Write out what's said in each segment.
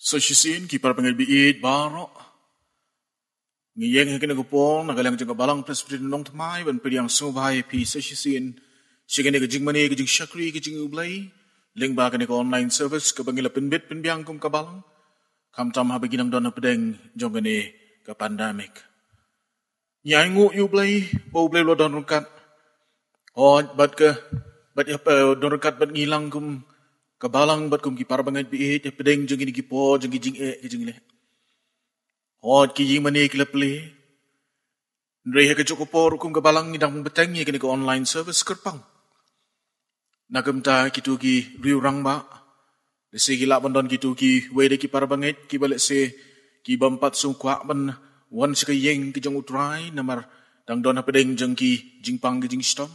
Sosisin, she seen kipar panggil biit barok. Ngiyeng hakin ako po, nagalang jang kabalang presbiter nung tamay, ban pili ang sumabahay pi. So she seen, she mani, kajing syakri, kajing ublay. Ling ba kini online service, kabangil a pinbit, pinbiang kong kabalang. Kamtam habigin ang dona pedeng, jong kini ka pandemic. Nyay ngu ublay, po ublay lo doon rungkat. Oh, bat ke, bat ya eh, pa, doon rungkat bat ngilang kong Kebalang bat kum ki parbangat bi et eh, pedeng jengi ni po jengi jing eh, jengi leh. hot ki jing mani ki le pli ndre he ke ni dang beteng ni ke online service kerpang nagam ta ki tu ki riu rang ba le se ki la bandon ki tu ki we de ki parbangat ki bale se ki bampat sung ban wan se ke utrai namar dang dona ha pedeng jengki jingpang ki jing stom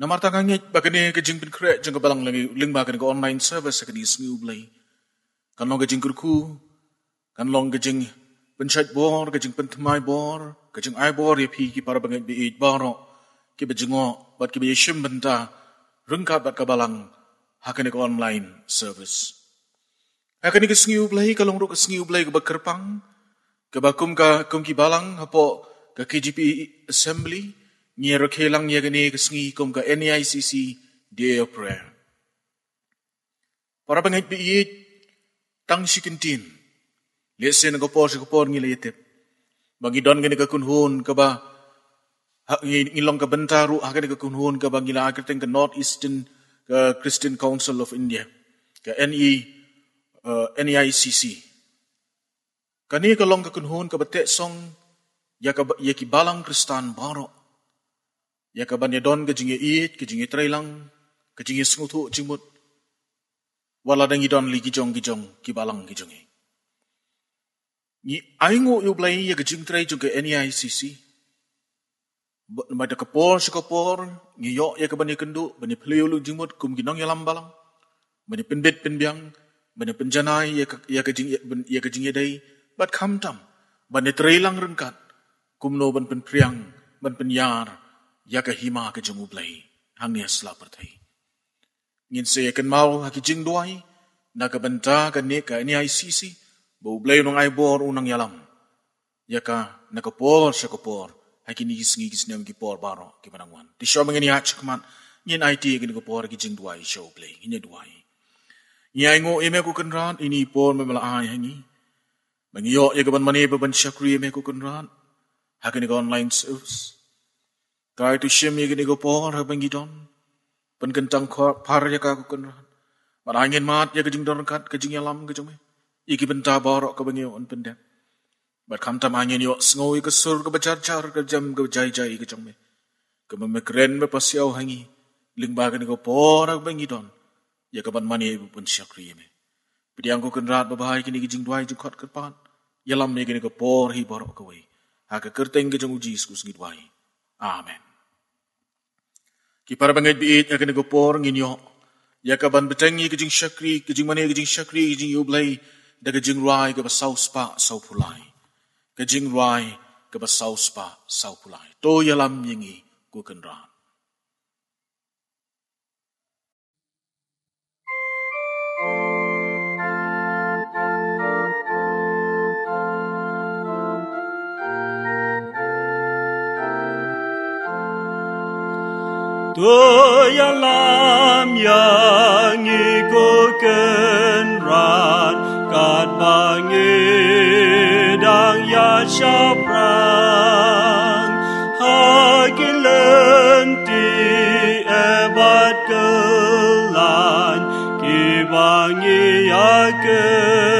Namar ta ngit ba kini ke jing bin kret jing lagi link ba ni ke online service ke kini sengiu Kan long kejeng jing kurku, kan long kejeng jing bin chat bor, ke jing bor, ke jing bor ye ya pi ki para bengit bi eid baro, ke ba jingo, bat ke ba yeshim benta, bat ke balang ha ke online service. Ha kini ke sengiu blai, ke long ro ke sengiu blai ke ba ke ba kum ka kum ki balang hapo ke KGP Assembly, Nyero ke lang ye gani ke sngi kom ka NAICC day of prayer. Para bang bi yi tang si kintin. Le se na gopor si gopor ngi le Bagi don gani ka kun hun ka ba ha ngi long ka benta ru ha gani ka kun hun ka ba ngi la akir ka North Eastern Christian Council of India. Ka NE uh, eh, NAICC. Kani ka long ka kun hun ka ba te song ya ka ya ki balang kristan barok. Ya ka ban ye don ge jingi it ge jingi trailang ge jingi smutu jimut wala dang don li gi jong gi jong ki balang gi jong ni aingo ngo yu blai ye ya ge jing trai jong ge NICC e but ma de kapor shi kapor ni yo ya ka ban ye kendu ban ye lu jimut kum gi nong yalam balang ban ye pendet penjanai ya ka ya ye ka jing ye ya ka jing ye dai but kam tam ban trailang rengkat kum no ban pen priang ban pen yar yak a hima ka jingu blai hang ne sla ngin se kan mau ha ki jing doai na ka ban ta ne ka ni ai si si bo blai nong ai bor unang yalam yak a na ka por sha ka por ha ni gis ngi gis nem ki por baro ki manang wan ti sho mang ni ach kman ngin ai ti ki ni ka por ki jing doai sho blai ngin ya doai Nyai ngo eme ku kenran ini por memela ai hangi mengiyo ye kaban mane beban syakri eme ku kenran hakini ka online service ตายตุเชมีกันดีกปอร์เฮปังกิดอนเป็นกันจังคอพารยากาคุกันรันมาไอเงินมาดยากจิงดอนกัดกจิงยาลำกจงเมอีกเป็นตาบอร์กกับเงี้ยอันเป็นเด็ดบัดคำทำไอเงินยอสงอยกับสุรกับจาร์จาร์กับจำกับใจใจกจงเมกับเมกเรนเมปัสยาวหงีลิงบากันดีกปอร์เฮปังกิดอนยากับันมันเย่บุปนิชักรีเมปีดียงกุกันรัดบบายกันดีกจิงดวายจุขัดกับปานยาลำเมกันดีกปอร์ฮีบอร์กกับเวฮักกับเกิดเต็งกจงอุจิสกุสกิดวาย Amen. Ki para bangit biit nga ya kini gupor nginyo, ya ka ban betengi ka jing syakri, ka jing mani ka jing syakri, ka jing yublai, da ka jing rai ka basaw spa saw pulai. Ka jing rai ka basaw spa saw pulai. To yalam nyingi kukendran. 허얀남양이고끈란간망이당야샤프랑하길은띠에밭끌란기방이야끌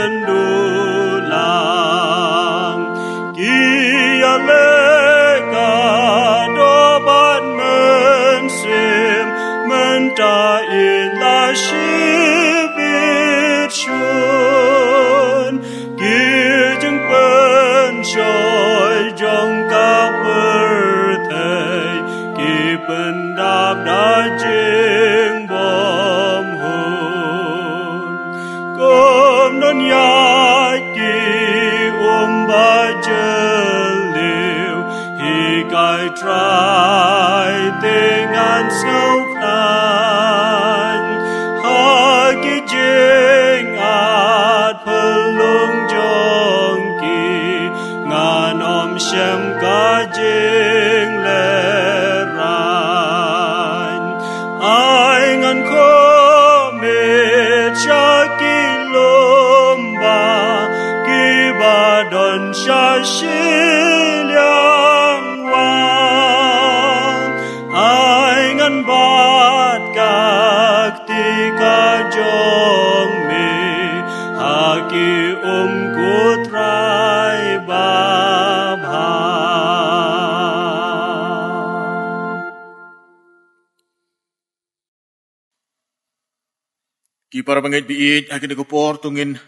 Ki para bangit biit ha kini kupor tungin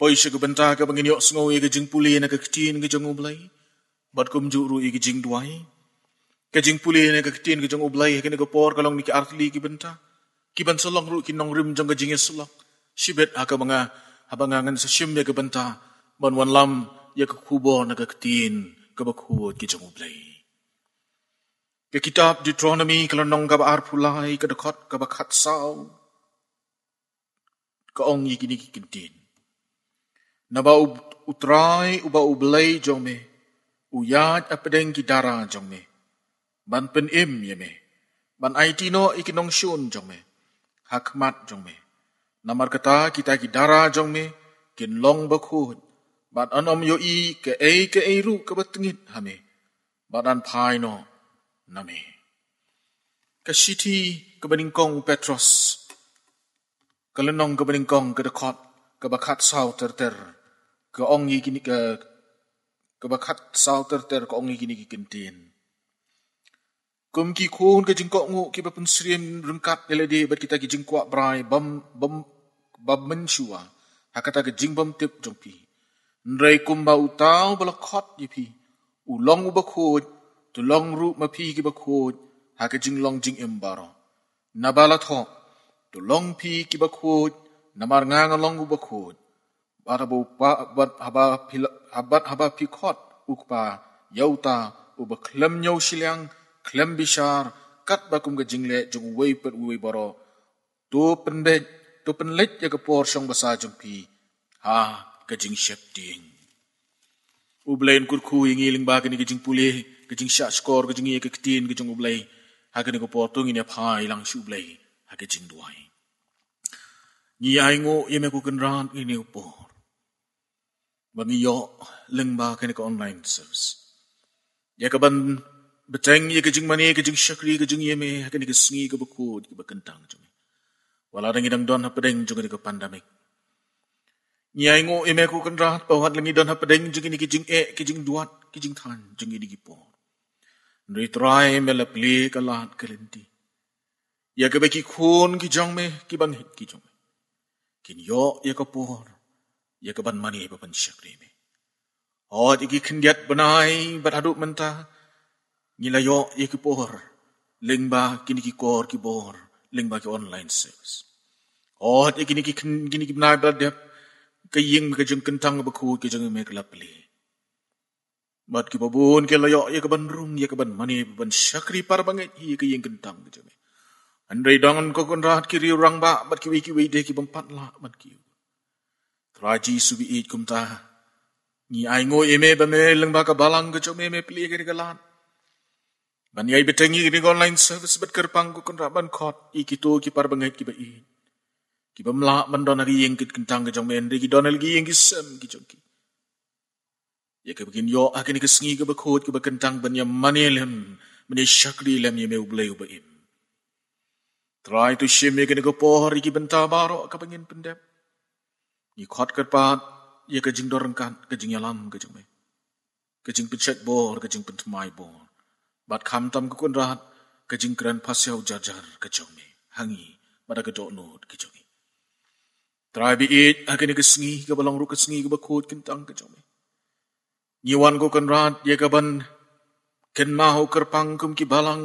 poi sya kebenta ka bangin yok sengau ya kejing puli na kekecin kejong ublai. Bat kum juru ya kejing duai. Kejing puli na kekecin kejong ublai ha kini kupor kalong ni ki artli ki benta. Ki ban selong ruk ki nong rim jong kejingnya selong. Sibet ha ka banga ha banga ngan sesim ya kebenta. Ban wan lam ya kekubo na kekecin kebekuot kejong ublai. Ke kitab Deuteronomy kalau nong kabar pulai kedekat kabar khat sahut. ก็องยิกินิกินดินนับ่าอุตรายอุบ่าุเบลยจงเมอุยาจอปเดงกิดาราจงเมบันเป็นอ็มเยเมบันไอตีโนอีกินองชุนจงเมฮักมัดจงเมนามาักตากิตากิดาราจงเมกินลองบคูดบัดอันอมโยอีกเอกเอรูกบัตงิดฮาเมบัดอันพายโนนาเมกชิทีกบันิงกงเปโตรส kelenong ke beringkong ke dekot ke bakat sau terter ke ongi kini ke ke bakat sau terter ke ongi kini kikentin. Kum ki kuhun ke jengkok ngu ki bapun serim rengkat nilai di bat kita ki jengkok berai bam bam bam mensua hakata ke jeng bam tip jompi. Nrei kum ba utau balakot yipi ulong ubakut tulong ru mapi ki bakut hakajing long jing embaro. Nabalatok ตุลงพีกิบขูดนมารงางลงอุบขูดบาราบุปาบัดฮบาพิฮบัดฮบาพิคอดอุกปาเยาตาอุบเคลมเยาชิลังเคลมบิชารกัดบักุมกจิงเลจงเวยเปิดเวยบารอตัวเป็นเดตัวเป็นเล็กยากปอร์ชงภาษาจงพีฮากจิงเชฟติงอุบเลนกุรคูยิงยิงบากันกจิงปุลีกจิงชักสกอร์กจิงเยกกตีนกจิงอุบเลฮากันกปอร์ตุงินยาพายลังชูบเล hake ching duwai. Nyi ai ngu yeme ku kan raan i ni yo leng ba kene ka online service. Ya ka ban beteng ye ka jing mani ka jing shakri ka jing yeme hake ni ka sngi ka baku di ka bakantang jume. Wala rengi dang don hape deng jung ni ka pandamik. Nyi ai ngu yeme ku kan raan pa wat lengi don hape deng jung ni ka jing e ka jing duat ka jing tan jung ni ki por. Nri trai me la pli ka Jakob er gik hun gik jong ki gik ban hit gik jong med. Kin jo, Jakob bor, Jakob ban mani på ban shakri med. Og det gik kendt benai, bad haduk menta, nila jo, Jakob bor, ling ba, kin gik kor, ki bor, ling ba, online sales. Og det gik gik kendt, gik gik benai, bad dep, ke ying ke jeng kentang beku ke jeng me kelapli mat ki babun ke layo ye ke ban rung ye ke ban mani ban syakri par banget ye ke ying kentang ke jeng Andai dengan kau kan rahat kiri orang ba, mat kiwi kiwi deh ki bempat lah mat kiu. Teraji subi id kum ta. Ni aingo eme bame leng ba ka balang ke cok eme pilih kiri kalan. Ban yai betengi kiri online service bet kerpang kau kan rahat ban kot iki tu ki par bengit ki ba Ki bem lah man dona ki kit kentang ke cok me ki donel ki yeng ki sem ki cok ki. Ya ke begin yo akini kesengi ke bekut ke bekentang ban yam mani lem. Mani syakri lem yeme ublay uba im. Terai tu sim ye kena kepoh riki benta baru ke pengin pendep. Ni khot ke pat ye ke jing dorengkan ke jing yalam ke jing me. Ke jing pencet bor ke jing pentemai bor. Bat kam tam ke kun rahat ke jing keren pasiau jajar ke jing me. Hangi pada ke dok nut ke jing me. Terai bi it ha kena ke sengi ke belong ru ke sengi ke bekut kentang ke jing me. Ni wan ku kun rahat ye ke ban ken mahu kerpang kum ki balang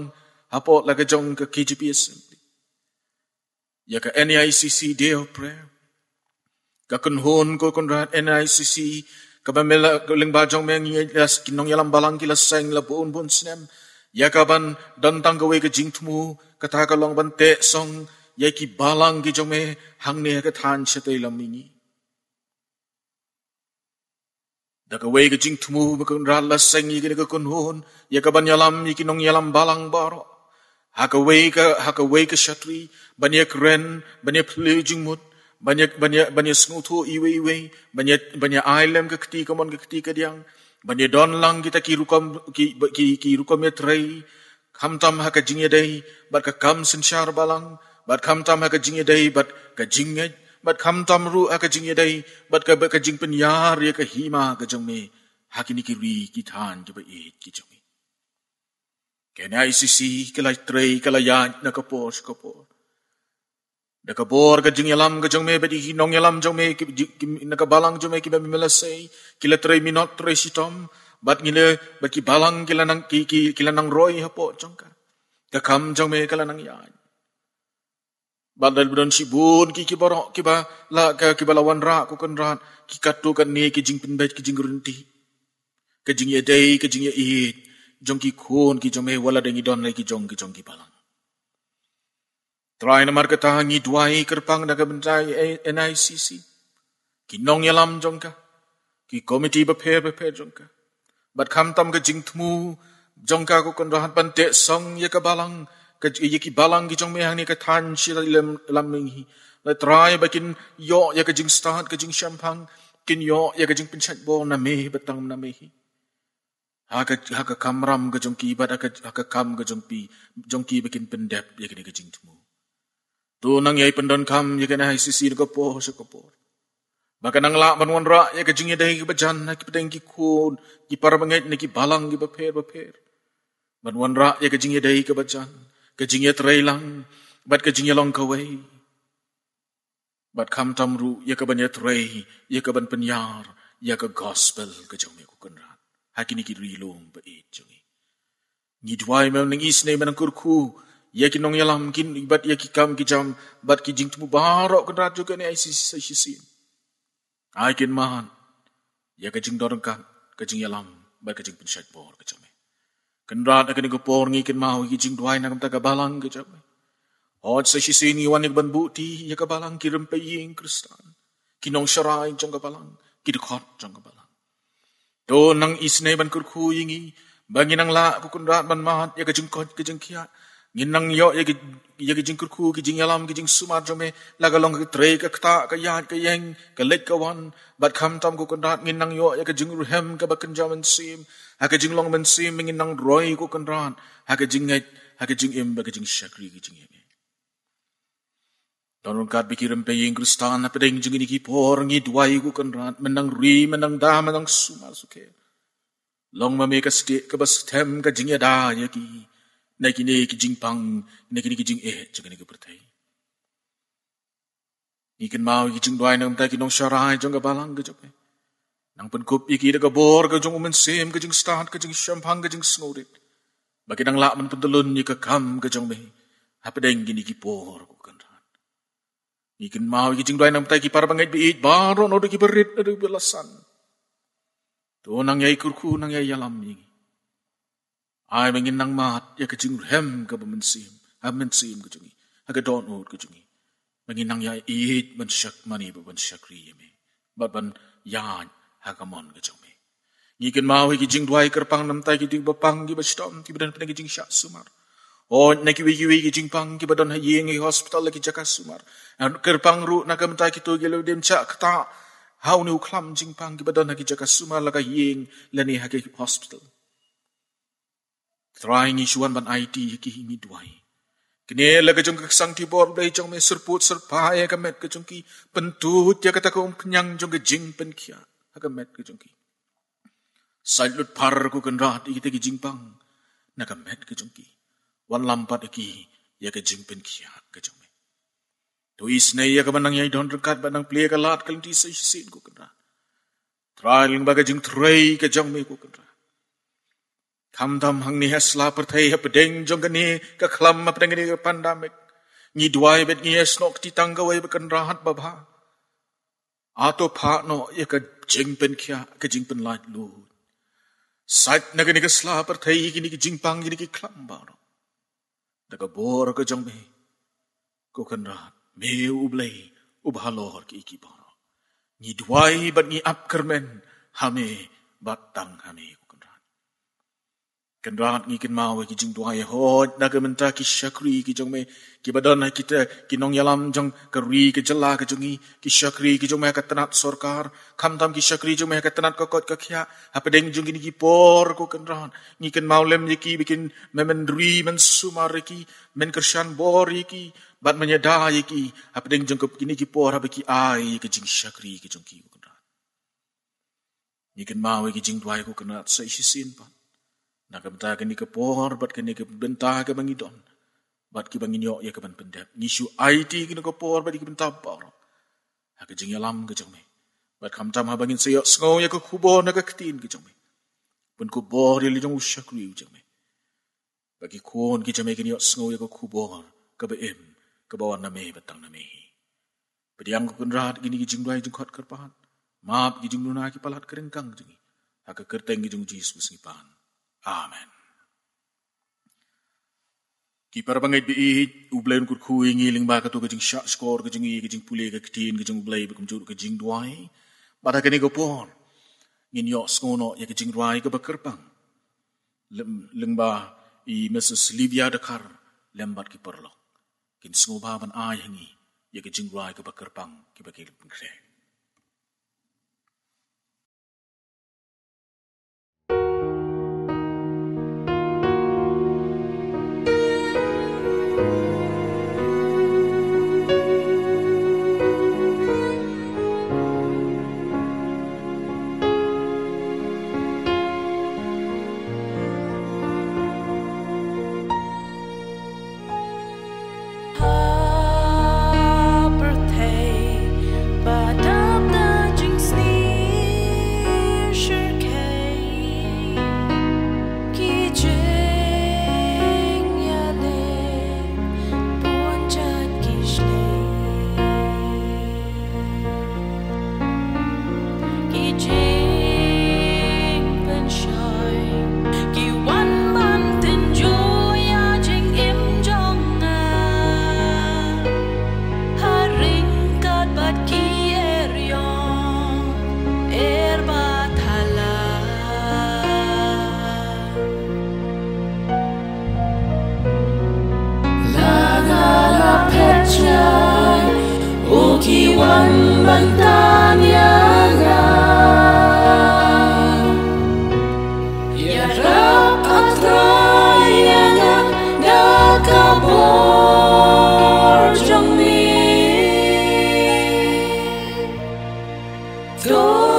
hapok la ke jong ke kijipi assembly. và cả NICC Day of Prayer. Cả con hôn của con ra NICC, cả ba mẹ là linh bà trong mẹ nghe là nông yalam balang kila sang la bốn bốn snem. Và cả ban đàn tang cái cái chính thmu, cả ta cả long ban tệ song, và kỳ balang kỳ trong mẹ hàng nè cái than sẽ tây làm mình. Đã cái cái chính thmu, mà con ra là sang cái cái con hôn, và cả ban yalam cái nông yalam balang baro. hak weka hak weka shatri banyak ren banyak pelujung mud, banyak banyak banyak sengutu iwe iwe banyak banyak ailem ke ketika mon ke diang banyak don lang kita ki rukam ki rukam ya trai kam tam hak jingye dai bat ka kam sinshar balang bat kam tam hak jingye dai bat ka jingye bat kam tam ru hak jingye dai bat ka ka jing pen yar ye ya ka hima ka jong hak ni ki ri ki than je Kena isisi kelai trei kelai yant na kapos kapor. Na kapor ka jing yalam ka jong me bedi hinong yalam jong me na ka balang jong me ki bami kila trei minot trei sitom bat ngile bat ki balang kila nang kiki, kila nang roy hapo jong ka. Ka kam jong me kila nang yang, Bat dal bidon si bun kiki borok, kiba ki ba la ka ki balawan ra ku kan rat ki katu kan ni ki jing pinbet ki jing runti jongki khun ki jome wala dengi don lagi jong ki jong ki palang. Terai nama kata hangi dua eh, i kerpang naga bentai NICC. Ki nong yalam jongka. Ki komiti bepe bepe jongka. Bat kam tam ke jingthmu temu jongka ku kondohan pantek song ya ke balang. Ke iya ki balang ki jong hangi ke tan shira ilam ilam minghi. Lai terai bakin yok ya ke jing start ke jing syampang. Kin yok ya ke jing pencet bo na me betang na mehi. hi. Haka haka kamram ke jongki ibat haka haka kam ke jongpi jongki bikin pendep ya kini kejing temu. Tu nang yai pendon kam ya kena hai sisi ke po ho ke po. Baka nang lak ban wan rak ya kejing ya dahi ke bejan na ki pedeng ki ki para mengait ni ki balang ki beper beper. Ban wan rak ya kejing ya dahi ke bejan kejing ya terailang bat kejing ya long kawai. Bat kam tamru ya ke ban ya terai ya ke ban penyar ya ke gospel ke jongmiku hakini ki rilong ba ejungi. Ngidwai mem ning isne menang kurku, ya nong yalam kin ibat ya ki kam ki jam, bat ki jing tumu barok ke neraju ke ni aisi sisi mahan, ya ke jing dorong kan, ke jing yalam, bat ke jing pensyat bor ke jamai. Kendrat akan ikut por ngi kin mahu ki jing dwai nakam taka balang ke jamai. Hoj sa shisi ni wanik ban bukti, ya ke balang ki rempe ying kristan, ki nong syarai jang ke balang, ki dekot jang ke balang. Do nang isne ban kurku yingi, bagi nang la kukun rat ban mahat ya kejeng kejengkot kejengkiat, ngin nang yo ya ke ya kejeng kurku kejeng yalam kejeng sumar jome laga long tre ke kta ke yad ke yeng ke lek ke wan bat kham tam kukun rat ngin nang yo ya kejeng ruhem ke bakun jaman sim ha kejeng long men sim ngin nang roi kukun rat ha kejeng ha kejeng im ba kejeng syakri. kejeng im Donon kat bikir rempeyin kristan apa ding jengin iki por ngi dua iku kan rat menang ri menang da menang suma suke. Long mame ka stik ka bas tem ka jing ya da ya ki. Na ki ne ki jing pang, na ki ne ki jing eh jengin iku pertai. Ni kan mau ki jing dua inang ta ki nong syarai jeng ka balang ka jok Nang pun kup iki da ka bor ka jeng umen sim ka jing stahat ka jing syampang ka jing snorit. Bagi nang lak man pun telun ni ka kam ka jeng me. Apa ding gini ki por ko. Igin mau igin doain nam taki para bangay biit baron odo ki berit belasan. Tu nang yai kurku nang yai yalam ni. Ai mengin nang mat ya ke jingur hem ke bemensim, hemensim ke jingi, ke don od ke jingi. Mengin nang yai iit ben mani be ben syak Bat ben yan ha ke mon ke Ikan Igin mau igin doai kerpang nam taki di bapang di bestom ti benan penegi syak sumar. Oh, nak iwi iwi ke jingpang ke badan ha yeng hospital lagi jaga sumar. Kerpang ru nak mentai kita gelu dem cak kata hau ni uklam jingpang ke badan lagi jaga sumar lagi yeng leni ha hospital. Trying isuan ban ID lagi himi duai. Kini lagi jong kesang ti bor dai jong me serput serpa ya ke met pentut ya kata kaum kenyang jong jing penkia kia ha ke met ke jong ki. Sailut par ku kenrat ikite jingpang nak met ke wan lambat ki ya ke jimpin ki ya ke jome tu is nei ya ke banang yai don rekat banang plie ke lat kalti se sin ku kena trail ng baga jing trei ke jong me ku kena dam hang ni hasla per thai ha pedeng jong ke ni ke klam ma pedeng ni ke pandamik ni duai bet ni es nok ti tangga wai be kan rahat baba ato pha no ya ke jingpin ki ya ke jingpin lat lu sait nagani ke sla per thai ki ni ke jingpang ki ni ke klam ba Nagabor ka jang may. Kukan na may ublay ubhalor ki ikiparo. Ngidway ba ni apkarmen hame batang hame ko kan ni, ngi mahu kita ki jing doa ye ya. ho oh, na ke menta ki syakri ki jong kita ki badan na kita ki nong yalam jong ke ri ke jela ke jongi kita syakri kita jong me ka tenat sorkar kam tam ki kita jong me ka tenat kokot ka khia hape deng jong ni ki por ko kan doa ngi kin lem ye ki bikin me men ri men sumar ki men kersan bor ye ki bat menyeda ye ki hape deng jong ke por hape ki ai kita jing syakri kita jong ki ko kan doa ngi kin mau ki jing doa ko kan sa sin pa Na ka bata ka ni ka por, bat ka ni ka benta ka bangi don. Bat ki bangi nyok ya ka ban pendep. Nishu aiti ka ni ka por, bat ka benta por. Ha ka jing yalam ka jang Bat kam tam ha bangin sayok sengo ya ka kubo na ka ketin ka jang Pun Kubor bor ya li jang usha kru yu jang me. Bagi kuon ki jang kini ka ni yok sengo ya ka kubo ka ba im ka bawa batang na me. Bati ang ka kunrat gini ki jing duai jing Maap ki jing duna ki palat kerengkang jengi, Ha ka kerteng ki jing ni pahat. Amen. Ki parabangay bihi ublay ngur kuwi ngiling ba katu kajing shot score kajing iye kajing pule kajing kajing ublay bikum juru kajing duai. Bata kani gopon ngin yok skono ya kajing duai ka bakarpang. Leng ba i Mrs. Livia Dakar lembat ki perlok. Kin sungu ba ban ai hangi ya kajing duai ka bakarpang ki bakil pengkrek. door.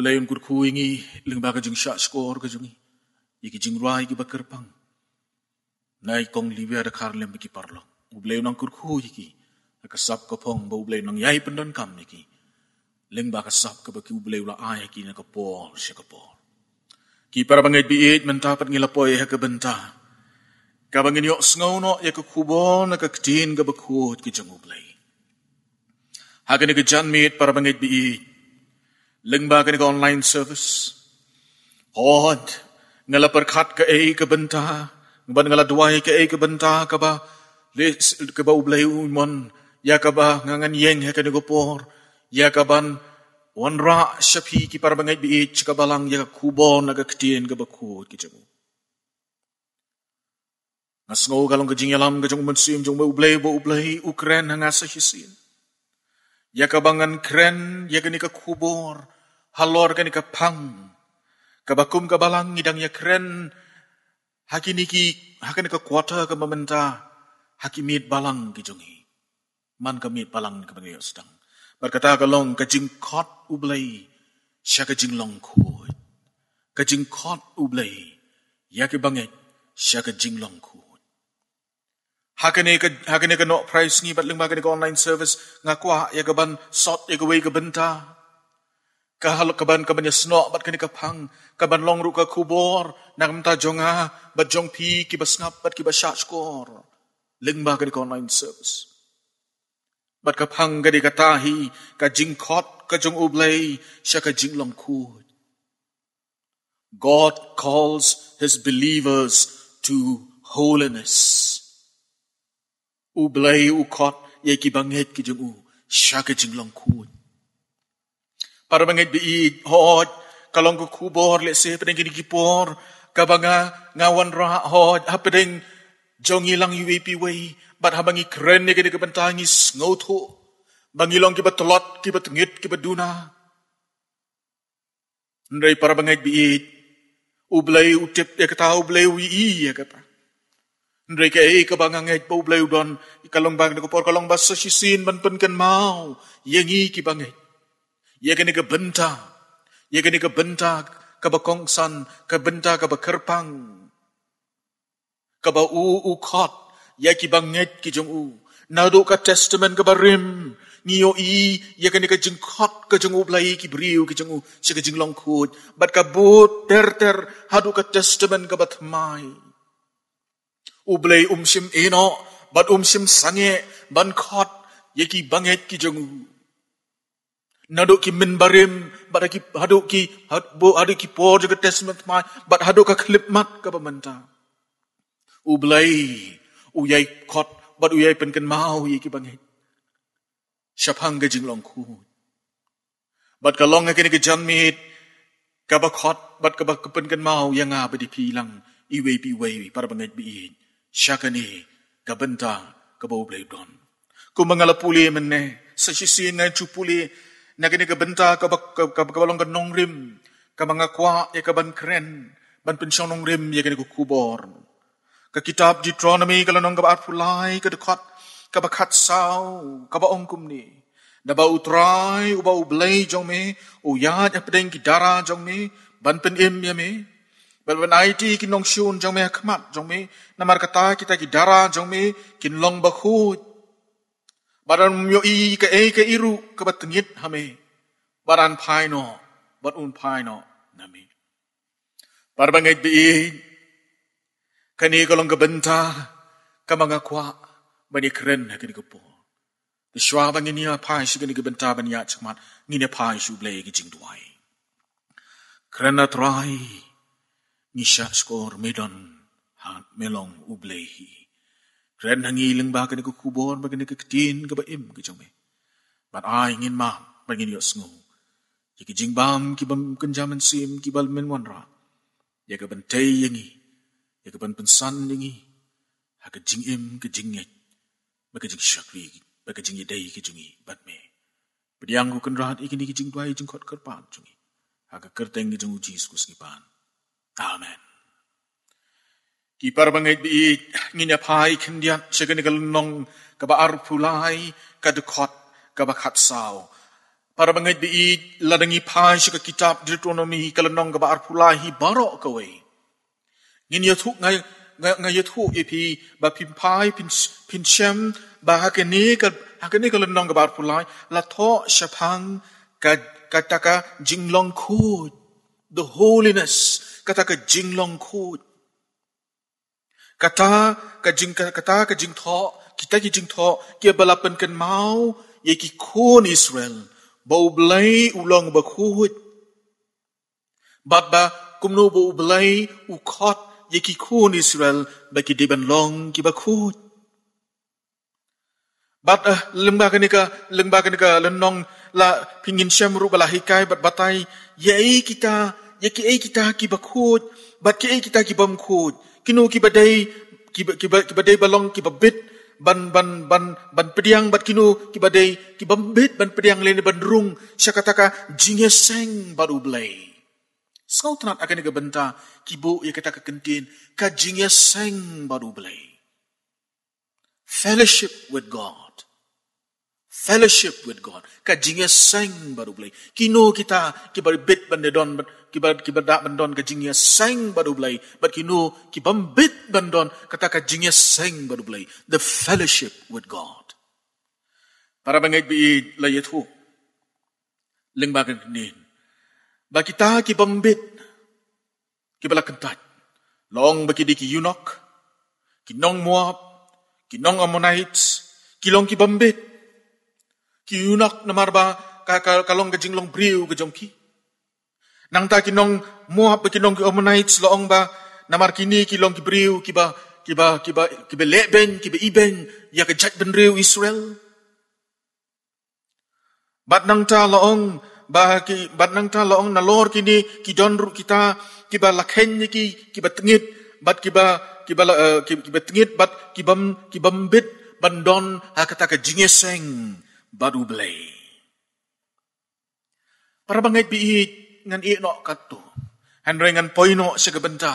belayun kur kuingi ling baka jing sha skor ka jingi iki jing ra iki bakar pang nai kong liwe ada kar lem ki parlo u belayun ang kur iki aka sap ka pong bo belayun ang yai pendon kam iki ling baka sap ka baki u belayun ra ai ki na ka pol sha ka pol ki para bangai bi eight men tapat ngila poe ha ka benta ka bangin yo sngono ya ka kubon ka ktin ka bakut ki jing u belayun Hagan ikajan mit para bangit biit lembaga ke online service. Hod, ngala perkat ke ei ke benta, ngaban ngala duai ke ei ke benta, kaba lis kaba ublay umon, ya kaba ngangan yeng he kene gopor, ya kaban wan ra shapi ki par bangai bi ich kaba lang ya kubon naga ketien kaba kuot ke Asno Nasngo galong ke jingyalam ke jong mensim jong ublay bo ublay Ukraine hanga hisin ya kabangan kren ya gani ka kubur halor gani ka pang kabakum kabalang, idang ya kren hakini ki hakani ka kuata ka mamenta hakimit balang kijungi, man ka ya mit balang ka bangi ustang berkata ka long ka jing kot ublai sya ka jing long ku ka kot ublai ya ka bangi sya ka jing long Hakane ka hakane ka no price ngi batlung bagane ka online service ngakwa ya gaban sot ya gaway ka benta. Kahal ban kaban ban sno bat kani ka pang kaban long ru ka kubor nang ta jonga bat jong pi ki basngap bat ki basach kor. Ling bagane ka online service. Bat ka pang gadi ka tahi ka jing kot ka jong ublay sya ka jing long kud. God calls his believers to holiness. u blei u kot ye ki banget ki jung u shaka jing long kun para banget bi hot kalong ko kubor le se pedeng ki por kabanga ngawan ra hot ha pedeng jong ilang yu pi wei bat ha bangi kren ne ki kebentangi snow tho bangi long ki batlot ki batngit ki baduna ndai para banget bi u blei u tip ye kata u blei u i ye kata Mereka ini kebangan ngait bau belayu don. Kalung bang di kupor kalung bahasa sisin bantun kan mau. Yang ini kebangan. Ia kini kebenta. Ia kini kebenta kebakongsan. Kebenta kebakerpang. Keba u u kot. Ia kebangan kejung u. Naduk ke testament kebarim. Ngiyo i. Ia kini kejung kot kejung u belayu kebriu kejung u. Sekejung longkut. Bat kebut ter ter. Haduk ke testament kebatmai. Kebatmai. อุเบลอุมชิมเอโนบัดอุมชิมสังเงบันคอดยกีบังเอตกิจงูนาดุกิมินบาริมบัดกิฮัดุกิฮัดบูฮัดุกิพอจักเตสมัตมาบัดฮัดุกะคลิปมักกับมันตาอุเบลอุยัยคอดบัดอุยัยเป็นกันมาวยกิบังเอตชพังกจึงลองคูบัดกะลองกันกจันมีดกับบักคอดบัดกับบักเป็นกันมาวยังอาบดิพีลังอีเวปีเวปารบังเอตบีอิน syakani kabentang kaboblay don. Kumangala puli man ne, sa sisi na chupuli, nagini kabenta kabalong kanong rim, kamanga kwa ya kaban kren, ban pensyong nong rim ya gini kukubor. Kakitab Deuteronomy kalanong kabaat pulay, kadakot, kabakat saw, kabaong kumni. Daba utray, uba ublay jong me, uyad ya pedeng kidara jong me, ban pen im ya me, บบนไอที่กินลงชูนจังเมีขมัดจังเมีน้ำมันกตาคิดากิดาราจงเมีกินลงบะฮูดบารันมโยอีกะเอกะอิรุกับัตงิดฮามบารันพายนอบัตอุนพายนอนามีบารบังเอกบีคนีก็ลงกับบันตากำังกวาบันิครนกันกับปูดชวาบังเนียพายสิกันกับบันตาบันยาชมัดนี่เนพายสูเบลกิจิงด้วยครนัตรา ngisya skor medan hat melong ublehi. Kren hangi leng ba kene kubor ba kene ketin ke ba im ke chome. Bat a ingin ma ba ngin yo sngo. Ye ke jing bam ki bam ken jaman sim ki bal men wan ra. Ye ke ban tei yingi. Ye ke ban pensan yingi. Ha ke jing im ke jing ye. Ba ke jing shakri ba ke jing ye dei ke jingi bat me. Pediang ku ken rahat ikini e ke jing dua ye jing kot ker pan chungi. Ha ke ker teng ke jing uji skus ngi pan. Amen. Ki parabangay di nginyapai kendiat segenigal nong kaba arpulai kadukot kaba katsao. Parabangay di ladangi pai suka kitab Deuteronomi kalenong kaba arpulai hi barok kawe. Nginyatuk ngay ngayatuk ipi ba pimpai pin pinchem ba hakeni kab hakeni kalenong kaba arpulai lato shapang kad kataka jinglong kud the holiness ็ถ้าก็จิงลองคูดก็ถ้าก็จิงก็ถ้าก็จิงท้อกิตาก็จิงท้อเกี่ยบลาเป็นกันเมาอยากีคูนอิสราเอลบ่าวเบลยอุลองบักคูดบับบะกุมโนบ่าวเบลยอุคอดอยากีคูนอิสราเอลบักกิดีบันลองกิบักคูดบัดเออลึงบากันนี่ก็เลึงบากันนี่ก็เลนนองละพิงินเชมรูบลาฮิกายบัดบัตไตยเยกิตา ya ki ai eh, kita ki bakut ba ki ai eh, kita ki bam khut kinu ki badai ki ki ki badai balong ki babit ban ban ban ban pediang bat kinu ki badai ki bam bit ban pediang lene ban rung sya kataka jinge seng baru blai sultanat akan ke benta ki bu ya kata ke kentin ka jinge seng baru blai fellowship with god fellowship with god ka jinge seng baru blai Kino kita ki bit ban de don kibad kibad bendon ke jingnya seng baru belai but kinu kibambit bendon kata ke jingnya seng baru belai the fellowship with god para bangai bi layet hu ling ba kin ba kita kibambit kibala kentat long ba kidiki yunok kinong muap kinong amonites kilong kibambit ki yunok namarba kalong ka jinglong briu ke jongki Nang ta kinong muha pa kinong ki omonites loong ba na markini kilong ki briu kiba kiba kiba kiba leben kiba iben ya ka jat ben riu Israel. Bat nang ta loong ba ki bat nang ta loong na lor kini ki donru kita kiba lakhen ki kiba tengit bat kiba kiba uh, eh, kiba tengit bat kibam kibam bit bandon ha kata ka jingeseng badu blay. Para bangait biit ngan i no kat tu han re ngan poi no se ke benta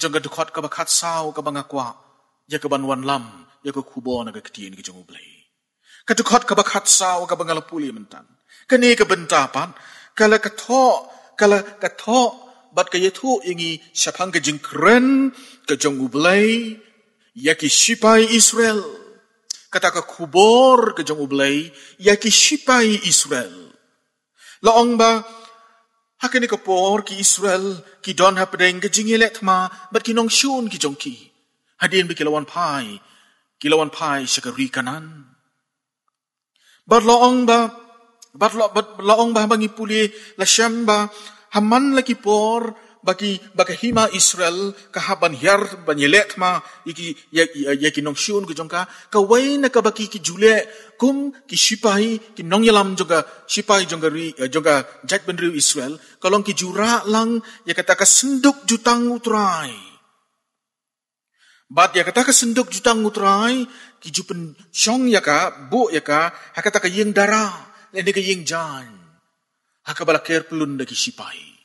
jong ga dukhot ka bakat sao ka banga kwa ya ka ban wan lam ya ka khu na ka ktien ki jong ublei ka dukhot ka bakat sao ka banga lapuli mentan ka ni ka benta pan ka ka tho ka ka tho bat ka ye thu ingi shaphang ka jing kren ka jong ublei ya ki sipai israel kata ka khubor ka jong ublei ya ki sipai israel la ong ba Hakani ka por ki Israel ki don hapdeng ka jingile thma bat ki nong shun ki jongki. Hadin bi kilawan pai kilawan pai shakari kanan. Bat laong ba bat laong ba bangi puli la shamba haman la ki por bagi bagi hima Israel kahaban yar banyelet ma iki ya ya ki nong shun gejongka ka wai na ka baki ki jule kum ki sipahi ki nong yalam joga sipahi jonga ri eh, joga jak benri Israel kalong ki jura lang ya kata ka senduk jutang utrai bat ya kata ka senduk jutang utrai ki jupen shong ya ka bo ya ka ha kata ka yeng dara ne ne ka yeng jan ha ka bala ker pulun ki sipahi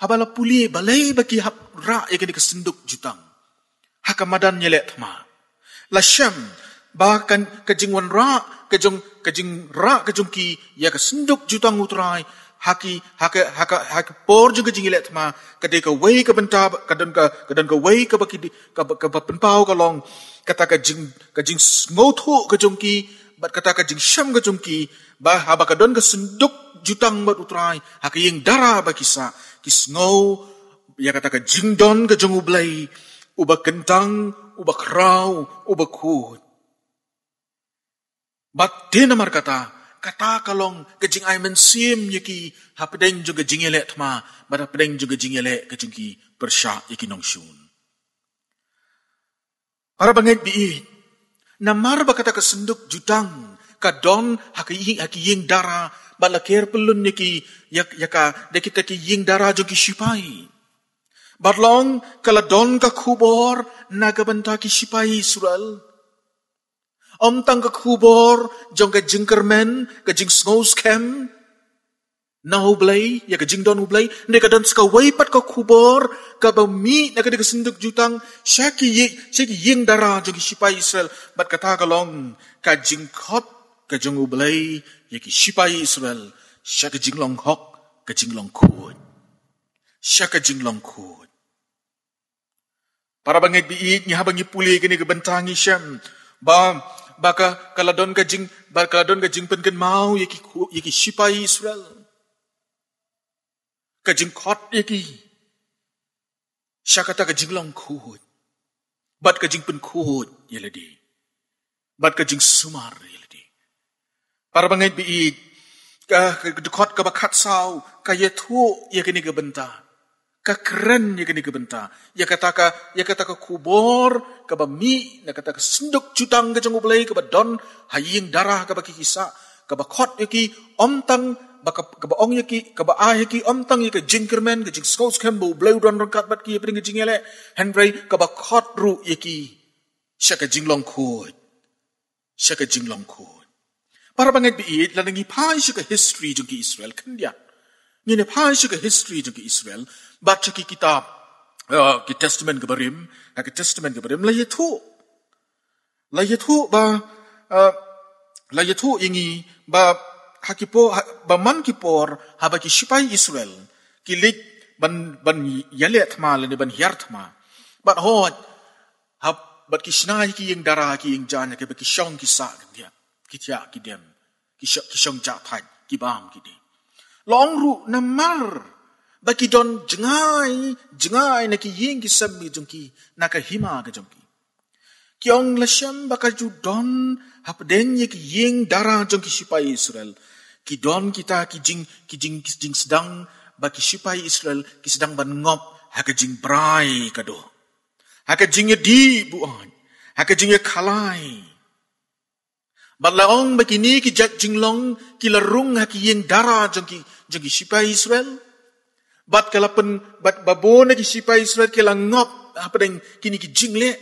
habala puli balai bagi hab ra yang kena kesenduk jutang. Hakamadan nyelek tema. Lasham bahkan kejengwan ra kejeng kejeng ra kejungki yang kesenduk jutang utrai haki hak hak hak por juga jingi let ma kade ke wei ke benta kadan ke kadan ke wei ke baki ke ke penpau ke kata ke jing ke jing ngotho ke jungki bat kata ke jing sham ke jungki ba haba kadan ke senduk jutang bat utrai haki yang darah bagi sa Kisnau, ya kata ke jingdon ke jengu belai, uba kentang, uba kerau, uba kud. Bak dia mar kata, kata kalong ke jing ai sim yiki, hapedeng juga jingelek tma, bada pedeng juga jingelek ke jingki bersyak yiki nong syun. Para bangit bi'i, namar bakata ke senduk judang, kadon hakiying hakiying darah, bala kier pelun ni yak yaka ya dekita ki ying darajo ki shipai. Barlong kala don ka kubor nagabanta ki shipai sural. Om tang ka kubor jong ka jinkermen ka jing snows kem na ublay ya ka jing don ublay ne ka dan ska wai pat ka kubor ka ba mi na ka de ka sinduk jutang shaki ye shaki ying dara ki shipai sural bat kata ka long ka jing khot ka jong ublay 也给西班牙说了，下个金龙好，个金龙苦，下个金龙苦。Para bangit bi it nya bangi puli gini ke bentangi syam ba baka kaladon ka jing ba kaladon ka jing pengen mau yeki yeki sipai Israel ka jing khot yeki syakata ka jing long khut bat ka jing pen khut yeladi bat ka jing sumar yeladi. Para bangai bi ka dekot ka bakat sau ka ye thu ye kini ke benta. Ka keren ye kini ke benta. Ye kata ka ye kata ka kubor ka ba mi na kata ka senduk cutang ke jengu belai ka ba don haying darah ka ba ki kisa ka ba khot ye ki omtang ba ka ka ba ong ye ki ka ba a ye ki omtang ye ka jinkerman ke jing scouts kem blue don ron bat ki pring jing ele henry ka ba khot ru ye ki sha ka jinglong khoi sha jinglong khoi 바라방에 비이 라는기 파이시가 history 중기 이스라엘 큰디야 니네 파이시가 history 중기 이스라엘 마치기 기타 ki testament ke berim na ki testament ke berim la yetu la yetu ba la yetu ingi ba hakipo ba man kipor haba ki shipai israel ki lik ban ban yale thma la ni ban hiar thma ba ho hab bat ki shnai ki ing dara ki ing jan ke ba ki shong ki sa kan dia กิจาคิเดมกิชกิชงจาทายกิบามกิดีลองรู้นมารบักิดอนจงายจงายนักยิงกิสัมบีจงกีนักหิมากจงกีกิองละชัมบักจูดอนฮับเดนยิกยิงดาราจงกิสิปายอิสราเอลกิดอนกิตากิจิงกิจิงกิจิงสดังบักิสิปายอิสราเอลกิสดังบันงบฮักจิงบรายกะโดฮักจิงยดีบุอันฮักจิงยคลายบัลลองเมกินีกิจัดจิงลองกิลรุงฮักยิงดาราจงกิจงกิสิปาอิสราเอลบัดกลับเป็นบัดบาโบนกิสิปาอิสราเอลกิลังงอกอะเป็นกินีกิจิงเล่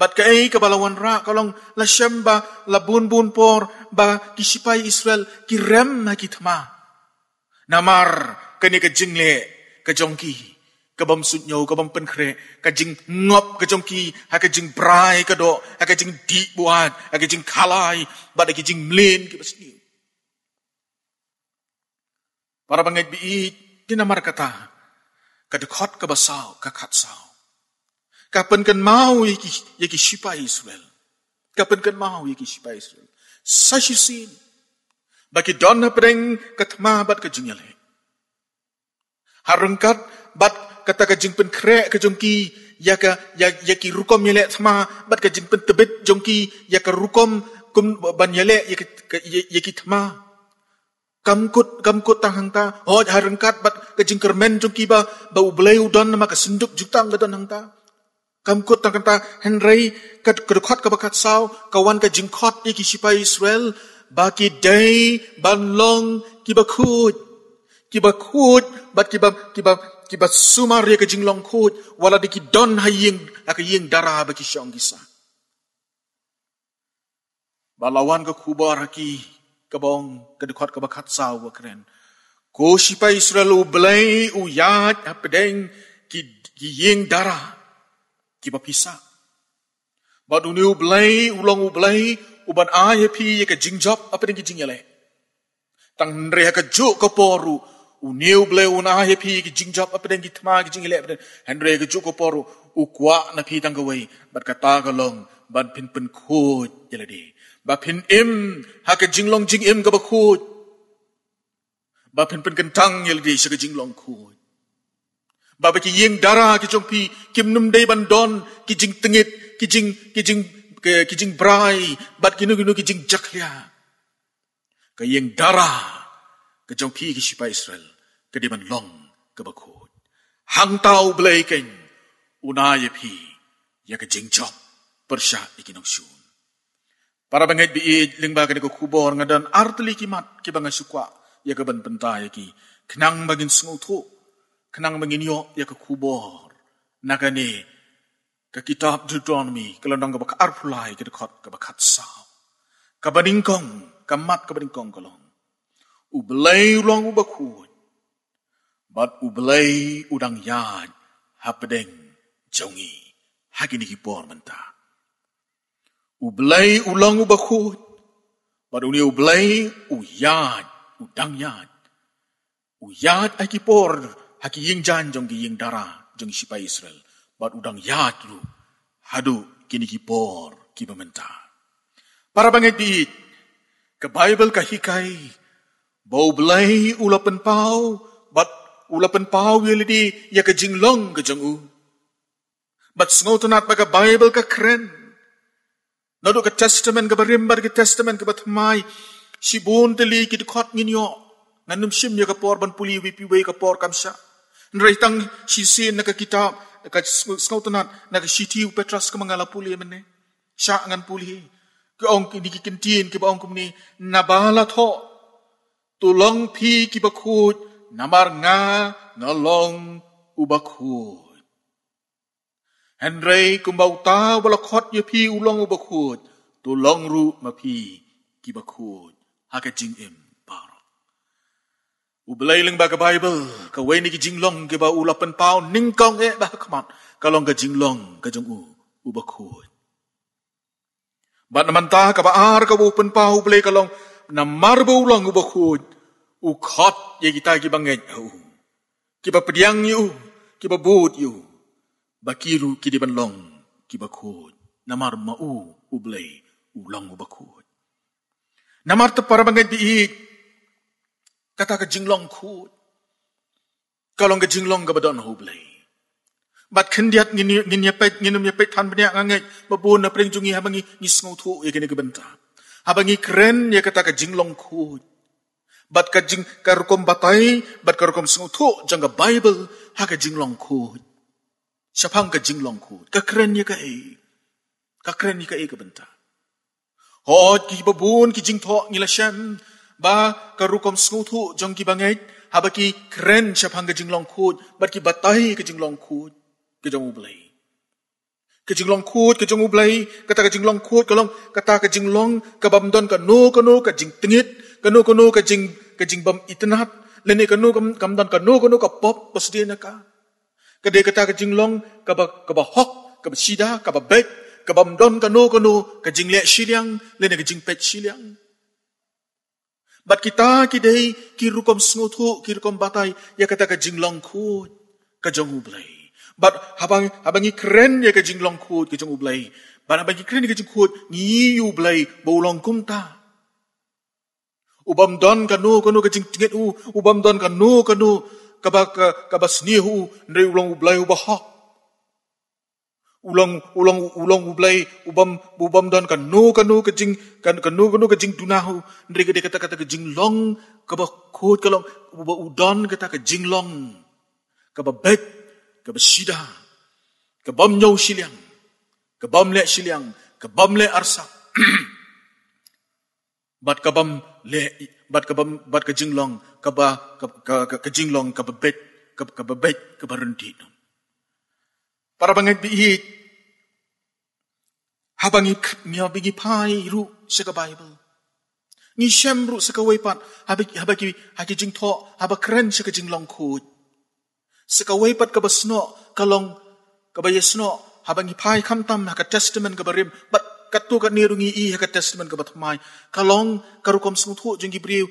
บัดกะเอกบาลวันรากลองลาเชมบาลาบุนบุนปอร์บากิสิปาอิสราเอลกิเรมฮักิทมานามาร์กันีกิจิงเล่กะจงกี Kabam kabam penkre, ngop, ki, ก็บ่มสุดโยก็บ่มเป็นเครก็จึงงบก็จงกีฮักก็จึงปรายก็โดฮักก็จึงดีบวานฮักก็จึงคาลายบัดก็จึงเลนก็บสิ Para pengait bi di nama kata kadekot ke basau ke katsau. Kapan kan mau yaki yaki shipa Israel? Kapan kan mau yaki shipa Israel? Sashi sin bagi donna pereng ketma bat ke jinyalhe. Harungkat bat kata ka jingpen krek ka jongki ya ka ya, ya ki rukom yele sama bat ka jingpen tebet jongki ya ka rukom kum ban yele ya ki ya, ya ki sama kamkut kamkut tang hangta ho harengkat bat ka jingkermen jongki ba ba ublei udon ma ka senduk juta ang gadon hangta kamkut tang kata henry ka kedukhat ka bakat sao kawan ka jingkhot ki sipai israel ba ki dai ban long ki ba khut ki ba khut bat ki ba ki ba kiba sumar ye kajing long kod wala diki don ha ying aka ying dara ba ki shong gisa balawan ka kubar ki kabong kadukot ka bakat sa wa kren ko shipa israel u blai u yat apdeng ki ki ying dara ki ba pisa ba du new blai u long u blai u ban a ye pi ye kajing job apdeng ki jing yale tang re ka ju ka poru uniuble una hai pi ki jing job apren ki thma ki jing le apren hendre ki chu ko poru u kwa na pi tang gawei bat ka ta ga long ban pin pin khu jela di ba pin im ha ka jing long jing im ga ba khu ba pin pin kan tang yel di sha ka jing long khu ba ba ki yeng dara ki chong pi kim num dei ban don ki jing tengit ki jing ki jing ki jing brai bat ki nu ki nu ki jing jakhlia ka yeng dara ke jong pi ki sipa israel กดีมันล่องกบขูดหังเต้าเบลกินอุนายพีอยากจิงจอบปรชาอีกนองชูน ya para bangit bi ling ba ka ko kubor nga dan artli ki mat ki ba nga sukwa ya ka ban penta ya ki knang ba gin sungu tu knang ba gin yo ya ke kubor na ka ni ka kitab deuteronomy ka lo nang ba ka arfulai ki khot ka ba khat sa ka ba ding kong ka mat ka ba ding kong ka long u blai long u ba bat ublay udang yan hapdeng jongi hagini ki por menta ublay ulang u bakut bat uni ublay u yan udang yan u yat aki por haki ying jan jongi ying dara jongi sipai israel bat udang yat lu hadu kini kipor por ki bementa para bangit di ke bible ka hikai bau blay ulapen pau ulapan paw yalidi yaka jinglong gajangu. But snow to nat baga Bible ka kren. Nado ka testament ka barimbar ka testament ka batmay. Si bon tali kit kot nginyo. Nganum shim yaka por ban puli wipi wei ka por kamsha. Nray tang si sin naka kitab. Naka snow to nat naka shitiw petras ka mga lapuli mene. Siya ngan puli. Ka ong kinikikintin ka ba ong kumni nabala to. Tulong pi kibakut. Tulong pi kibakut. namarnga nolong ubakut. Henry kumbauta walakot yepi ulong ubakut, tulong ru mapi kibakut. Hakajing im paro. Ubalay lang ba ka Bible, kaway ni kijinglong kiba ulapan pao ningkong e bahakamat, kalong kajinglong kajong u ubakut. Bat naman ta kaba ar kabu pen pau ble kalong na marbu ulong ubakut, u ye kita ki bangai, u ki ba priang yu ki ba bot yu ba ki ki di ban long ki ba khot namar ma u u blei u long u ba khot namar te para banget bi i kata ka jing long khot kalong ka jing long ka ba u blei bat kendiat ngin ngin ye pet ngin ye pet tan bnya ngange ba bo na preng jungi ha bangi ni sngau thu ye ya kene ke benta ha bangi kren ye ya kata ka jing long khot bat ka jing kar kom batai bat kar kom sung jang ga bible ha ka jing long khu chapang ka jing long khu ka kren ye ka e ka kren ye ka e ka banta ho ki babun ki jing tho ngila sham ba ka ru kom jang ki bangai ha ba ki kren chapang ka jing long khu bat ki batai ka jing long khu ke jang u blai ke jing long khu ke jang u blai ka ta ka jing long khu ka long ka ta ka jing long ka bam don ka no ka no ka jing tingit กนูกนูกจิงกจิงบัมอิตนัดเลนี่กนูกกำดันกนูกนูกปอบปสเดนกากะเดกตากจิงลองกับกับฮอกกับชิดากับเบกกับบัมดอนกนูกนูกจิงเลชิเลียงเลนี่กจิงเปชิเลียงบัดกิตาคิดให้คิรุกมสงทุคิรุกมบัตไอยากตากจิงลองคูกจงอุบลบัดฮับังฮับังยีเครนยากจิงลองคูกจงอุบลบัดฮับังยีเครนยากจิงคูงี้อยู่บลบูลองคุมตาอุบัมดอนกันนูกันนูกจิงจิงเอูอุบัมดอนกันนูกันนูกับกับกับสเนียหูในอุลังอุบลายอุบะฮะอุลังอุลังอุลังอุบลายอุบัมอุบัมดอนกันนูกันนูกจิงกันกันนูกันนูกจิงดูนาหูในกันเด็กตะกตะกจิงลองกับกูดกับลองอุบะอุดอนกตะกจิงลองกับเบกกับสีดากับบัมโยชิลียงกับบัมเลชิลียงกับบัมเลอาร์ซาบัดกะบำเละบัดกะบำบัดกะจิงลองกะบะกะกะกะจิงลองกะบะเบ็ดกะกะบะเบ็ดกะบะรันดีนปะระบังเอกบีฮีฮับังเอกมีอบิกิพายรู้สกะไบเบิลนี่เชมรู้สกะไวปัดฮับฮับกิฮักจิงทอฮับครันสกะจิงลองคูดสกะไวปัดกะบะสโนกะลองกะบะเยสโนฮับังเอกพายคำตำฮักกะเทสเตเมนต์กะบะริมบัดกตัวกันนรุงีอีฮกเทสเมนกับทมัยคาลองคารุคมสุทุจึงกิบริว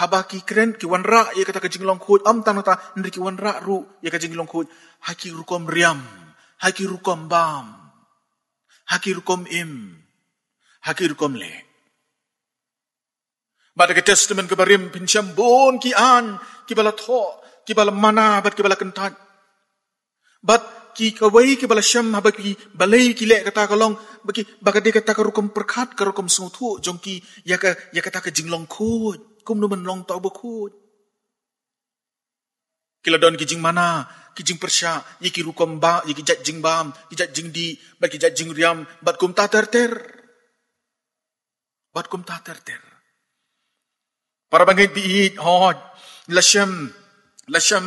ฮาบากิเครนกิวันระยากะตะกจิงลองคูดอัมตานตานริกิวันระรุยากะจิงลองคูดฮักิรุคมเรียมฮักิรุคมบามฮักิรุคมอิมฮักิรุคมเลบัดกะเทสเมนกับริมพินชัมบนกิอันกิบาลทอกิบาลมานาบัดกิบาลกันทันบัด ki kawai ki balasham haba ki balai ki le kata kalong baki bakade kata ka rukum perkat ka rukum sungutu jongki ya ka ya kata ka jinglong ku kum no men long tau beku kila don ki jing mana ki jing persya ya ki rukum ba ya ki jat jing bam ki jat jing di baki jat jing riam bat kum ta ter ter bat kum ta ter ter para bangai bi hot lasham lasham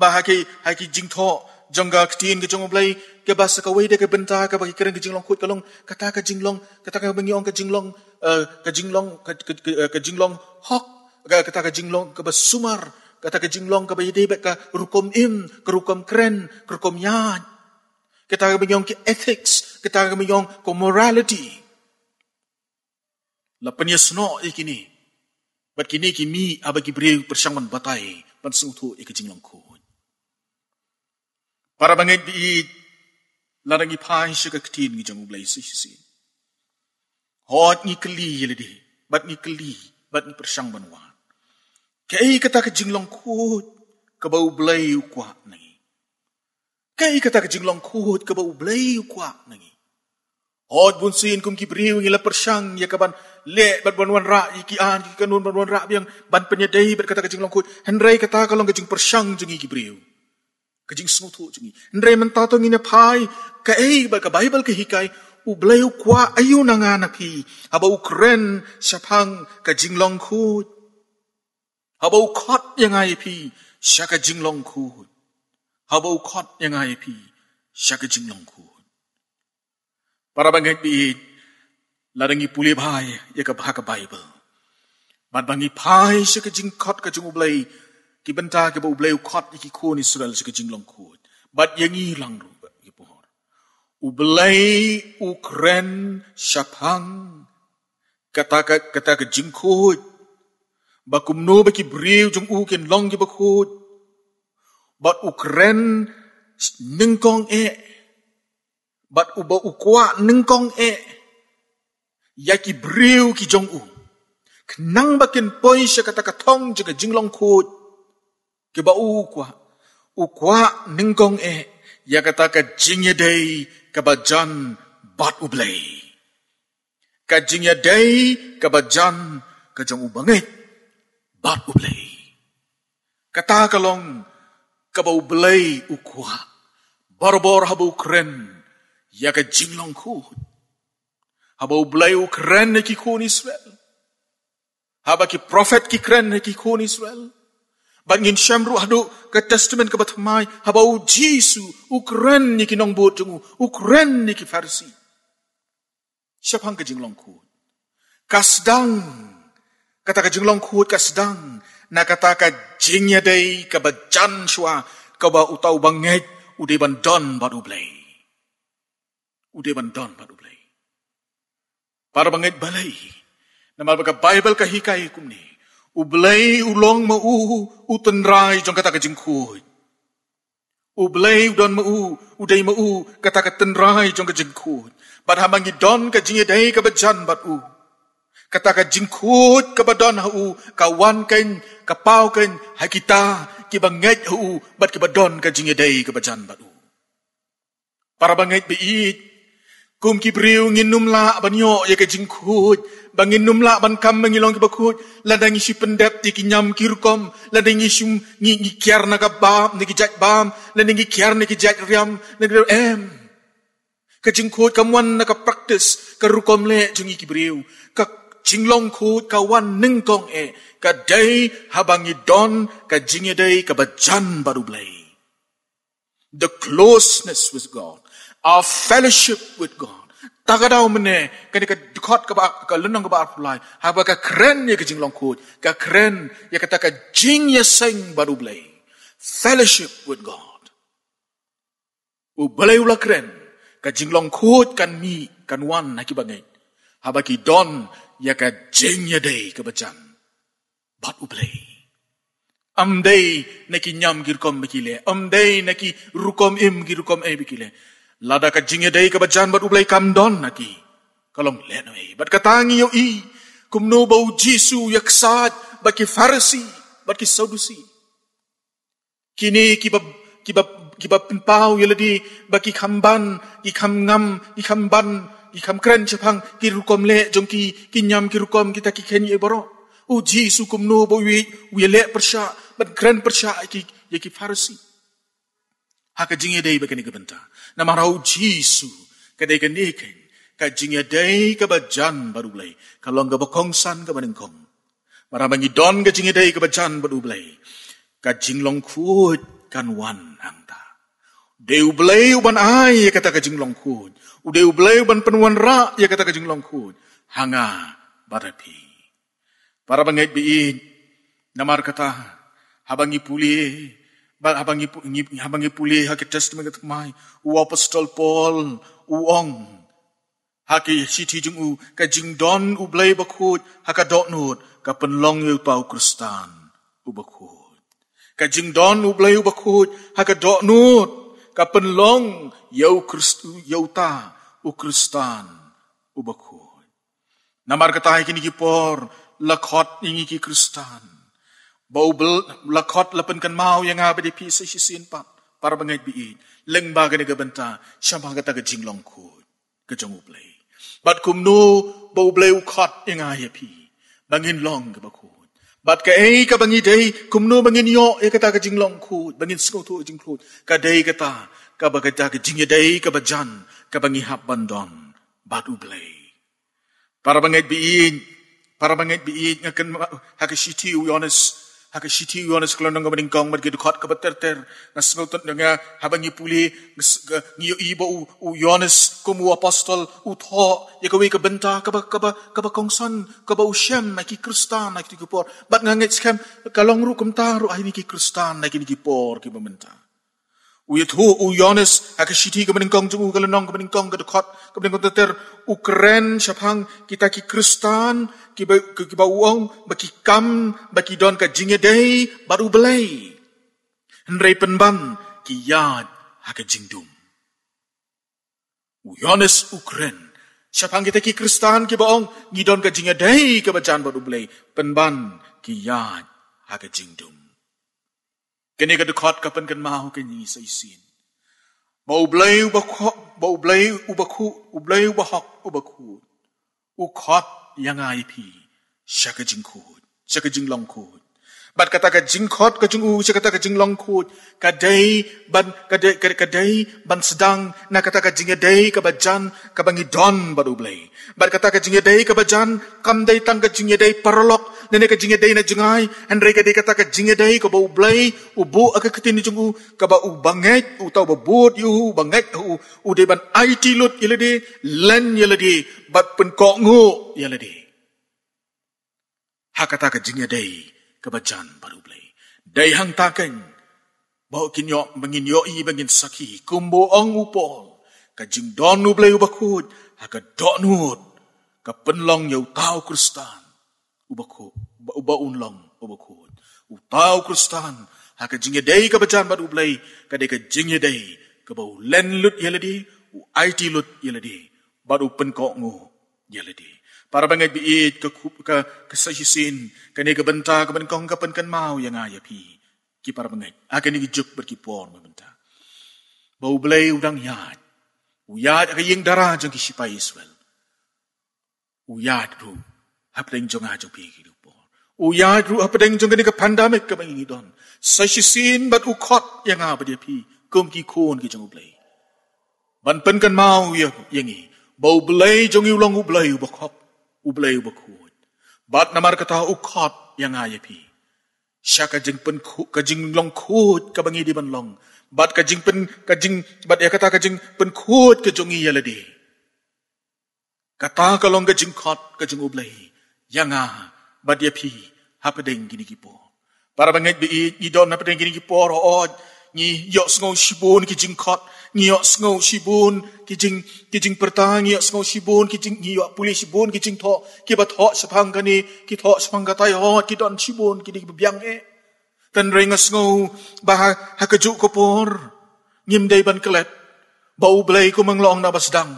ba haki haki jing tho jangga ketin ke jongo blai ke bahasa ke wei de ke benta ke bagi kereng ke jinglong kut kalong kata ke jinglong kata ke bengi eh, ke jinglong ke jinglong eh, ke jinglong hok kata ke jinglong ke besumar kata ke jinglong ke bayi de ke rukom im ke rukom kren ke rukom yan kata ke bengi ke ethics kata ke bengi ke morality la penya sno ikini buat kini kimi abang bri persangon batai pansung tu ikajinglong kut para bang di larang i pan shi ka ktin ngi jong blai si si hot ni kli yele di bat ni kli bat ni persang ban wa ke ai kata ke jinglong ku ke bau blai ku ngi ke ai kata ke jinglong ku ke bau blai ku ngi hot bun sin kum ki briu ngi la persang ya kaban le bat banuan wan ra ya ki an ya ki kanun ban wan ra biang ban penyedai bat kata ke jinglong ku hendrai kata kalong ke jing persang jingi ki briu กจึงสงทุกจงี้ในเรื่องมันตาตรงนี้เนี่ยพายก็เอ๋ยบกับไบเบิลก็ฮิกายอุเบลยุควาอายุนางานพีฮับเอาเครนชะพังกจึงลองคูฮับเอาคอดยังไงพีชักจึงลองคูฮับเอาคอดยังไงพีชักจึงลองคู Para bangga di ladangi puli bahaya ya ke b บ h a y a ke Bible. Bad bangi pahai sekejing kot kejung ublai Kibenta benta ke bo blew kot ki ko ni sural ki lah jinglong ko bat yangi lang ru ba ki pohor u blay u kren shaphang kata ka kata ke jing ko ba kum no ba ki brew jung u ken long ki ba ko bat u kren ning kong e bat u ba u kwa ning kong e ya ki brew ki jong u knang ba ken poin sha kata ka thong jing jinglong ko Cuba ukwa. Ukwa ningkong e. Ya kata ke jingye day. jan bat ublay. Ke jingye day. Kebajan. Kejong ubangit. Bat ublay. Kata kalong. Kaba ublay ukwa. Barbor habu kren. Ya ke jinglong kuhut. Habau blai ukren ne ki kun Israel. Haba ki prophet ki kren ne ki kun Israel. Bạn nhìn xem rủ testament của bà thầm mai, hạ bảo Giê-xu, Ukraine như cái nông bộ trong ngủ, Ukraine như cái phá rơ xì. Sắp hăng cái dừng lòng khuôn. Cá sđăng, cá ta cái dừng lòng khuôn, cá sđăng, nà cá ta cái dừng nhà đầy, cá bà chăn xua, cá bà ủ Bible kahikai kumni u blei u long me u u ten rai jong kata ke jing khoi u blei u don me u u dei me u kata ke ten rai jong ke jing khoi bat ha mangi don ke jing dei ke bejan bat u kata ke jing khoi ke badon ha u kawan ken ke pau ken ha kita ki banget u bat ke don ke jing dei ke bejan bat u para banget be กุมกิบริวงินนุมละบันโยยกจิงคูดบังงินนุมละบันคำบังงิลองกิบคูดละดังิชิปันเดตติกิยำกิรุคมละดังิชุมงิงิเคียร์นักบามนิกิจัดบามละดังิเคียร์นิกิจัดริยมนิกิเอมกจิงคูดคำวันนักปรักติสกรุคมเลจุงิกิบริวกจิงลองคูดคำวันนึงกองเอกะเดย์ฮับังิดอนกจิงเดย์กบจันบารุเบย The closeness with God. our fellowship with God. Tagadaw mene kani ka dikot ka ba ka lunong ka ba arpulay haba ka kren ye ka jinglong kut ka kren ye ka taka jing ye sing barublay fellowship with God. Ubalay ula kren ka jinglong kut kan mi kan wan na ki bangay haba ki don ye ka jing ye day ka bachan bat ublay. Amday na ki nyam girkom bikile amday na ki rukom im girkom ay bikile. Lada ka jingye day ka bajan bat ublay kam don na ki. Kalong leno e. Bat katangi yo i. Kum no bau jisu yak saad. Bat ki farasi. Bat ki saudusi. Kini ki bab ki bab ki bab pimpau yaladi. Bat ki kamban. Ki kam ngam. Ki kamban. Ki kam kren chapang. Ki rukom le jong ki. Ki nyam ki rukom kita ki kenye e baro. O jisu kum no bau yi. yele le persya. Bat kren persya ki. Ya ki farasi hakajinge dei bekeni gebenta na marau jisu kadai kenikeng kajinge dei kebajan baru blai kalong ga bokongsan ga meningkong marabangi don kajinge dei kebajan baru blai kajing long kuot kan wan angta deu blai uban ai ya kata kajing long kuot udeu blai uban penuan ra ya kata kajing long kuot hanga barapi para bangi bi namar kata habangi pulih habang gi habang gi puli ha testament ket mai u apostol paul u ong ha ki si ti jung u ka jing don u blai ba khut ha ka dot nut ka pen long yu pau kristan u ba khut ka jing don u blai u ba khut ha ka dot nut ka pen long yu kristu yu ta u kristan u ba khut namar ka tai ki ni ki por la khot ni ki kristan bau bel lekot lepen kan mau yang apa di pisa si sin pat para bangai bi leng ba ga benta syamba kata ke jinglong ku ke jongu play bat kum nu bau blai yang a ye pi bangin long ke baku bat ke ai ke bangi dei kum nu bangin yo e kata kejing longkut, bangin sko tu kud, ke day kata ka ba kata ke day ya dei ka ba jan ka bangi hab bandon bat u para bangai bi para bangai bi ngakan hakashiti u honest Haka shiti yon es kalau nunggu meningkong mergi dekat ke beterter ngas ngutun dengan habang ni puli ngiyo ibo u u yon es kumu apostol u tho ya kawi ke benta ke ba ke ba ke ba kongson naiki kristan naiki kipor bat ngangit skem kalau ngru kemta ru ahini ki kristan naiki kipor ki pementa u ye thu u yones a ke shiti ke mening kong jungu ke lenong kong ke dekot ke mening ter ukren shaphang kita ki kristan ki ba ki ba uong ba ki kam ba ki don ke jingye dei baru belai hendrei penban ki yad a ke jingdum u yones ukren shaphang kita ki kristan ki ba ong don ke jingye dei ke ba jan baru belai penban ki yad a jingdum กันนี่ก็ดขัดกับเป็นกันมาหกันยี่ใส่สินบ่เบลยอุบะคบ่เบลยอุบะคูอุบเลยอุบะหกอุบะคูอุคอดยังไงพี่ชักจิงคดชักจิงลองคดบัดกระตากระจิงคอดกระจิงอูชกระตากระจิงลองคูดกระไดบัดกระไดกระไดบันสดังนากระตากระจิงเดย์กระบัจันกระบังดอนบัดอุเบลบัดกระตากระจิงเดย์กระบัจันคำไดตังกระจิงเดย์ปารล็อกเนเนกระจิงเดย์นาจงไงฮันเรกระไดกระตากระจิงเดย์กระบัอุเบลอุบูอักขิตินจงอูกระบัอุบังเงยอุตาบบูดยูบังเงยอูเดบันไอทีลุดยเลดีเลนยเลดีบัดเป็นเกาะงูยเลดีฮักกระตากระจิงเดย์ kebacaan baru beli. Dai hang takan, bau kinyo menginyoi bangin saki, kumbo ang upol, kajing donu beli ubakut, haga donut, ka ha penlong yau tau kristan, ubakut, uba unlong ubakut, u tau kristan, haga jingye dai kebacaan baru beli, kadai ka jingye dai, kebau len lut yeladi, u aiti lut yeladi, baru penkok ngu yeladi. Para bangay biit ka ka kasahisin kani ka benta ka ban kong kapan kan mau yang aya pi. Ki para bangay akan ni juk berkipor mabenta. Bau belai udang yad. Uyad ka ying dara jang ki sipai i s w e l Uyad ru h a p r e n g jong a j o pi ki lupo. Uyad ru h a p r e n g jong kani ka p a n d a m i c ka bangi don. Sahisin bat ukot yang aba dia pi. Kum ki kon ki jong u b l a y Ban t e n kan mau yang ini. Bau belai jong ulang u b l a y u bakop. ublei bakuot. Bat namar kata ukot yang ayah pi. Sya kajing pen kajing long kut kabangi di ban long. Bat kajing pen kajing bat ya kata kajing pen kut kajungi ya ledi. Kata kalong kajing kot kajing ublei. Yang ah bat ya pi. Hapa deng gini kipo. Para bangit bi idon hapa deng gini kipo rood. ញីយកស្ងោឈីបូនគេជីងខត់ញីយកស្ងោឈីបូនគេជីងគេជីងប្រតាញីយកស្ងោឈីបូនគេជីងញីយកពូលីឈីបូនគេជីងថោគេបថោសផាងកានីគេថោសផាងកតៃហោគេដនឈីបូនគេនេះបៀងអេតនរេងស្ងោបាហកជុកពរញឹមដៃបានក្លេតបោប្លេគុំងឡងណបស្ដង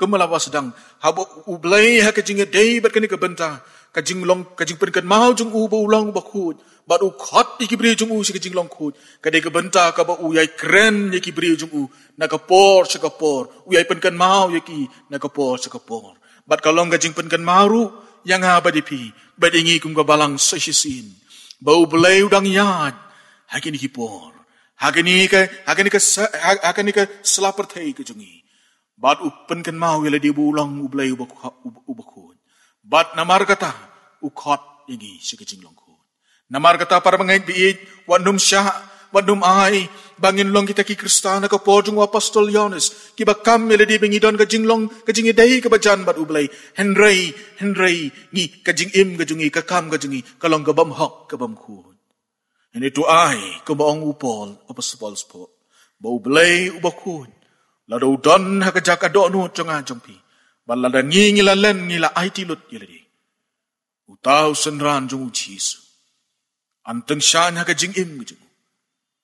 គុំឡាបស្ដងហបអ៊ូប្លេហកជីងដៃបាត់កានីកបន្តា kajing long kajing pen kan mau jung u ulang ba khut ba u khat i ki jung u si kajing long khut ka kebenta ka banta u yai kren iki ki bri jung u na ka por se ka u yai pen kan mau ye ki si kapor, por se long kajing pen kan maru yang ha ba di pi ba de ngi kum ka balang se si sin ba u hak ini dang hak ini ki hak ini por ha ki ni ka ha ki ni ka ha ki ni ka u pen mau ye le di bu u ble bat namar kata ukot igi sikijing longku namar kata para mengaik biit wanum syah wanum ai bangin long kita ki kristana ke podung wa apostol yonis ki bakam mele di bengidon ke jinglong ke jingi dai ke bajan bat ublai Henry henrei ngi ke im kajungi jungi kam kajungi jungi ke long ke bam hok ke bam ku ini tu ai ke baong upol apa sepol sepol bau blai ubaku lado don ha ke jaka do no jong pi balada ngi ngi la len ngi la aiti lut yele di utau senran jungu uchis anteng shan ha jing im mi jung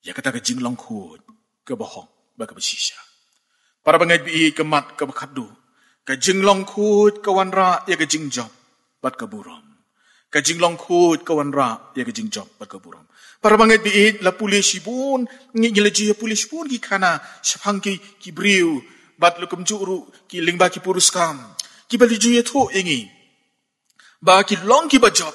ya ka ta ka jing long khu ke ba ba ka ba para bangai bi ke mat ke ba ka jing long khu ka wan ra ya ka jing job bat ka buram ka jing long khu ka wan ra ya ka jing job bat ka buram para bangai bi la pulis bun ngi ngi la jia pulis bun gi kana shapang ki ki briu bat lukum juru ki lingba ki purus kam ki bali ju yetho ingi ba ki long ki bajop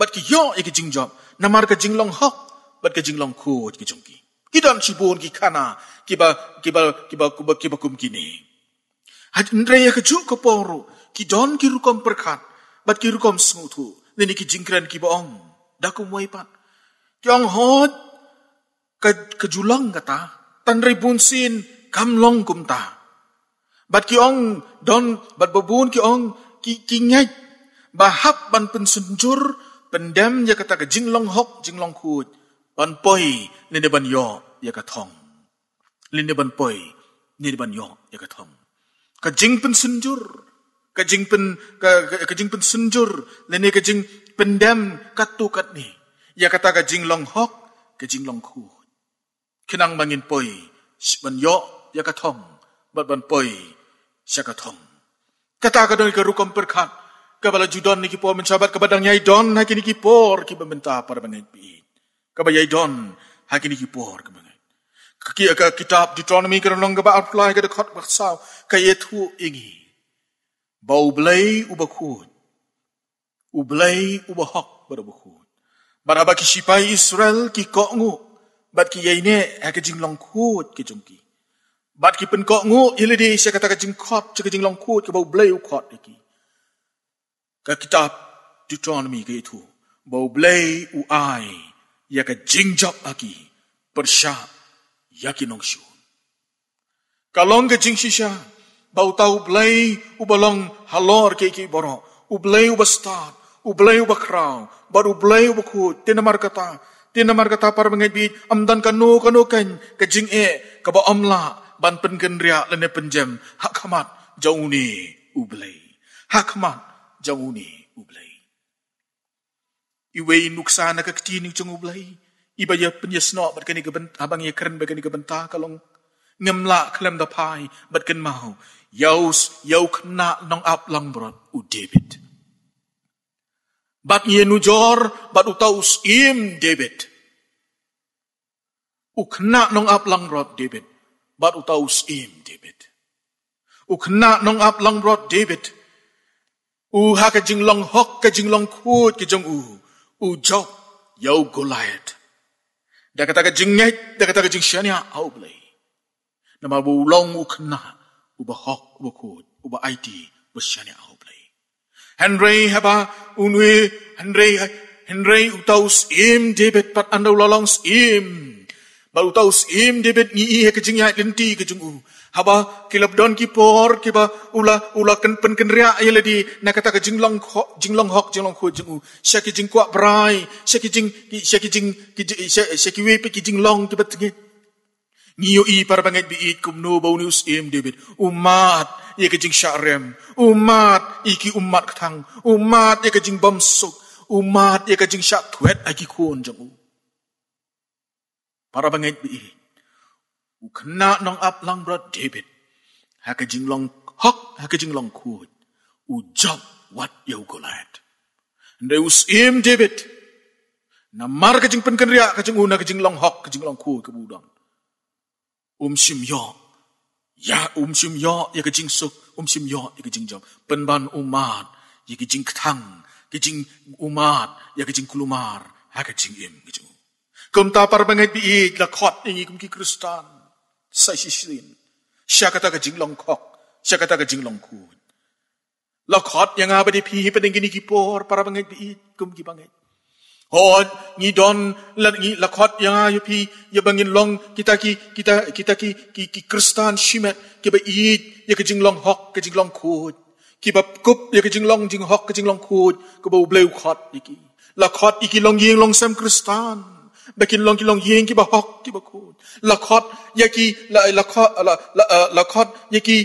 bat ki yo ki jing job namar ka jing long hok bat ka jing long ko ki jong ki ki dan chi bon ki kana ki ba ki ba ki ba ku ba ki ba kum ki ni hat ndre ya ka ju ko poru ki don ki rukom perkhat bat ki rukom smuthu ne ni ki jing kran ki ba ong da ku moi pat jong hot ka ka julang kata tan ribun sin kam long kum ta bat ki ong don bat bubun ki ong ki ki ngai bahap ban pen sunjur pendam ya kata ke jinglong hok jinglong khut ban poi ne ne ban yo ya ka thong lin ne ban poi ne ne ban yo ya ka thong ka jing pen sunjur ka jing pen ka ka jing pen sunjur ne ne ka jing pendam kat tu kat ni ya kata ke jinglong hok ke jinglong khut kenang bangin poi ban yo ya ka thong bat ban poi syakatong. Katakan dong ke kerukam perkat. Kepala judon ni kipo mencabat kepada nyai don hakin ni kipor ki pembentah pada menit pi. Kepala nyai don hakin ni kipor ke menit. Kaki aga kitab Deuteronomy kena nong kepa apply ke dekat bahasa ke yetu ingi. Bau belai ubakun. Ubelai ubahok berubakun. Barabaki sipai Israel ki kok ngu. Bat ki yaine hakin jinglong kut ke jungki. บัดกี่เป็นเกาะงูอิลดีเชกตะกจิงครอบจะกจิงลองคูดกับเบลอคอดกีกับกิตับจุจอนมีกีทูเบาเบลอูไอยากจิงจับอากีปรชายากินองชูกาลองกจิงชิชาเบาเต้าเบลอุบลองฮัลโลร์กีกีบอรออุเบลอุบสตาร์อุเบลอุบคราวบารุเบลอุบคูดเตนมาร์กตา Tinamar kata para mengibit, amdan kanu kanu ken, kejing e, kaba amla, ban pen gen ria le ne hak kamat jong ni ublay, blei hak kamat jong ni ublay. blei i wei nuksa na kak ti ni jong u blei i ba ye pen ye sno bat kan i abang ye keren ba kan i geben ta kalong ngem mau yaus yau kna nong ap lang brot u debit bat ye nu bat utaus im debit u kna nong ap lang brot but utaus im David. U kna nong up long rod David. U ha ka jing long hok ka jing long kut ka jong u. U job yau Goliath. Da ka ta ka jing ngai da ka ta ka jing shania au blai. Na ma bu long u kna u ba hok u ba kut u ba IT u shania au blai. Henry haba unwe Henry Henry utaus im David pat andau lolong im baru tahu im debet ni ihe kejing ya lenti kejungu haba kilap don ki por ki ba ula ula ken pen ken ria ya ledi na kata ke jinglong ho jinglong hok jinglong ho jungu syaki jing kuak brai syaki jing syaki jing ki syaki we pe ki jinglong ki betengi niyo i par bangai bi ikum no bonus im debit umat ya kejing syarem umat iki umat ketang umat ya kejing bomsuk umat ya kejing syak tuet aki kuon jungu para bangit bi u kna nong ap lang bro david ha ke jing long hok ha ke jing long ku u job wat yo go lad ndai us im david na mar ke jing pen ken ria ke jing u na ke jing long hok ke jing long ku ke bu dong um sim yo ya um sim yo ya ke jing suk um sim yo ya ke jing job pen ban umat ya ke jing thang ke jing umat ya ke jing kulumar ha ke jing im ke jing กุมตาปารังไงปีอีละคอดย่างี้กุมกิคริสตานใส่ชิลินชากะตากจิงลองคอกชากะตากจิงลองคูนละคอดยังอาไปดีพีเป็นงี้นี่กี่ปอร์ปารังไงปีอีกุมกิบังไงโอนงี้ดอนละงี้ละคอดยังอาอยู่พีอย่าบังินลองกิตาคีกิตากิตาคีกิกิคริสตานชิเมตกิบะอีอยังกจิงลองฮอกกจิงลองคูนกิบกุบยังกจิงลองจิงฮอกกจิงลองคูนกิบเอุเบลคอดอีกีละคอดอีกีลองยิงลองแซมคริสตานบกินลงกินลงยิงกิ่บะฮอกกิ่บะคูลักอดยากีละลักอดละละลักอดยากี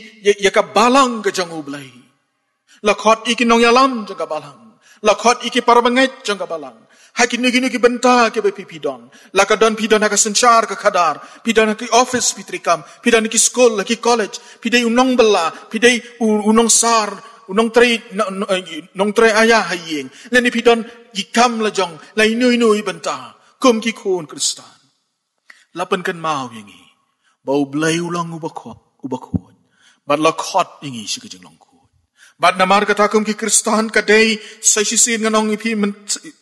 ยากับบาลังกจังอุบลัยลักอดอีกินองยาลัมจังกับบาลังลักอดอีกิปารมังเงจังกับบาลังให้กินนึกนึกิบันตาเก็บไปพีพีดอนลักัดอนพีดอนให้กับสัญชาร์กับขดารพีดอนให้กับออฟฟิศพีตริกัมพีดอนให้กับสกูลให้กับคอลเลจพีได้อุนงบลลาพีได้อุนงซาร์อุนงเทรีนงเทรีอาญาให้ยิงและนี่พีดอนยิ่งคำละจงและนุยนุยบันตา금기코온그리스탄라쁜끈마음이니뭐블레우랑우버코우버코맞라컷이니시그증렁บัดนามาร์กตาคุมกิคริสตานกะเดยใส่ชิซีนกันน้องอีพี่มัน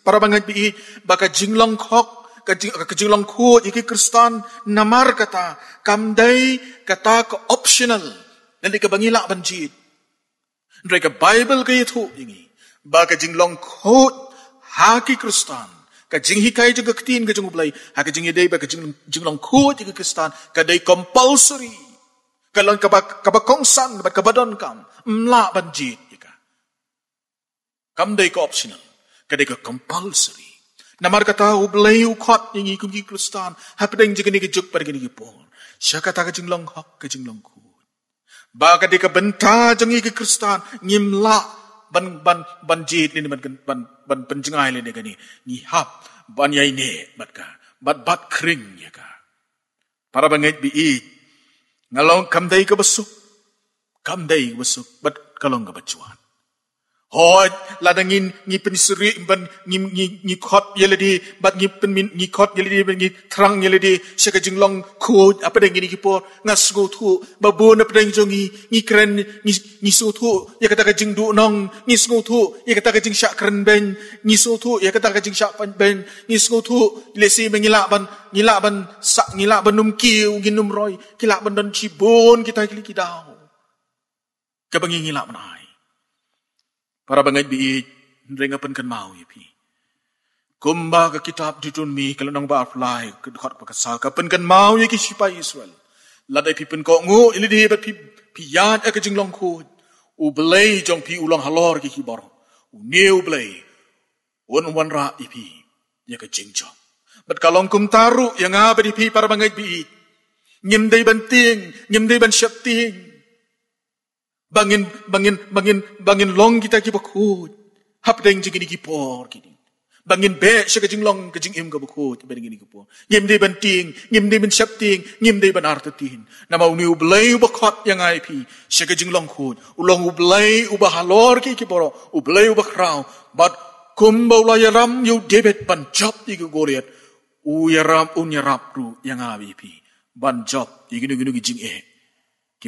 ปราบังกันปีบักจิงลองคอกกะจิงกะจิงลองคูอีกิคริสตานนามาร์กตาคำเดยกตาก็ออปชั่นอลนั่นเองก็บังอีละบัญชีนั่นเองก็ไบเบิลก็ยิ่งทุกอย่างนี้บักจิงลองคูฮากิคริสตานก็จิงฮิกายจึงก็ขีนก็จึงอุบลัยหากจึงยเดียบก็จึงจึงลองคู่จึงก็คือสถานก็ได้ compulsory ก็ลองกับกับกองสันกับกับดอนคำมลาบันจิตก็คำได้ก็ optional ก็ได้ก็ compulsory นั่นหมายก็ท้าอุบลัยอุคอดยังอีกุกิคริสตานหากเป็นจึงก็นี่ก็จุกไปกันนี่ก็ปวดชักก็ท้าก็จึงลองฮักก็จึงลองคู่บากระดิกบันทาจึงอีกุกิคริสตานยิมลาบันบันบันจีนี่มันบันบันเป็นจงไงเลยเนี่ยกันนี่นี่ฮับบันใหญ่เน่บัดกาบัดบัดคริ่งเนี่ยกาพระบังเอิญบีอีกงั้นลองคำใดก็บสุคำใดก็บสุบัดก็ลองกับจวนหอยลาดังินงีเป็นสิริบันงีงีงีขอดเยลดีบัดงีเป็นมินงีขอดเยลดีบันงีครังเยลดีเชกจึงลองคูดอะไรงี้นี่ปองาสกูทูบับบูนอะไรงี้จงงีงีเครนงีงีสูทูอยากกะกะจึงดูน้องงีสกูทูอยากกะกะจึงชักเครนเบนงีสูทูอยากกะกะจึงชักฟัเบนงีสกูทูเลสีเนงีละบันงีละบันสักงีละบันนุ่มเกี่ยวงีนุ่มรอยกีละบันดันชิบุนกีตาคลิกิดาวกะบังงีงีละบันไอ Para bangay biit, ringapan kan mau ya pi. Kumba ka kitab di dunmi, kalau nang ba apply, kedukat pa kasal, kapan kan mau ya kisipa Israel. Ladai pi pen kok ngu, ini dia bat pi, pi yan eka eh jinglong kud. U belay jong pi ulang halor ki hibar. U niu belay, un wan ra ya pi, ya ka jo. Bat kalong kum taru, yang abadi pi para bangay biit. Nyimday banting, nyimday ban syapting, Bangin, bangin, bangin, bangin long kita ki bakut. Hap deng jing ini kipor kini. Bangin be shaka jing long ka jing im ka bakut. Ben gini kipor. Ngim di ban ting, ngim di ban syap ting, ngim di ban arta tin. Nama uni ublay ubakot yang ai pi. Shaka jing long kut. Ulong ublay ubahalor ki kiporo. Ublay ubakraw. But kumbau layaram yu debet ban jop di ka goriat. Uyaram unyarap ru yang ai pi. Ban jop. Iginu ginu gijing eh.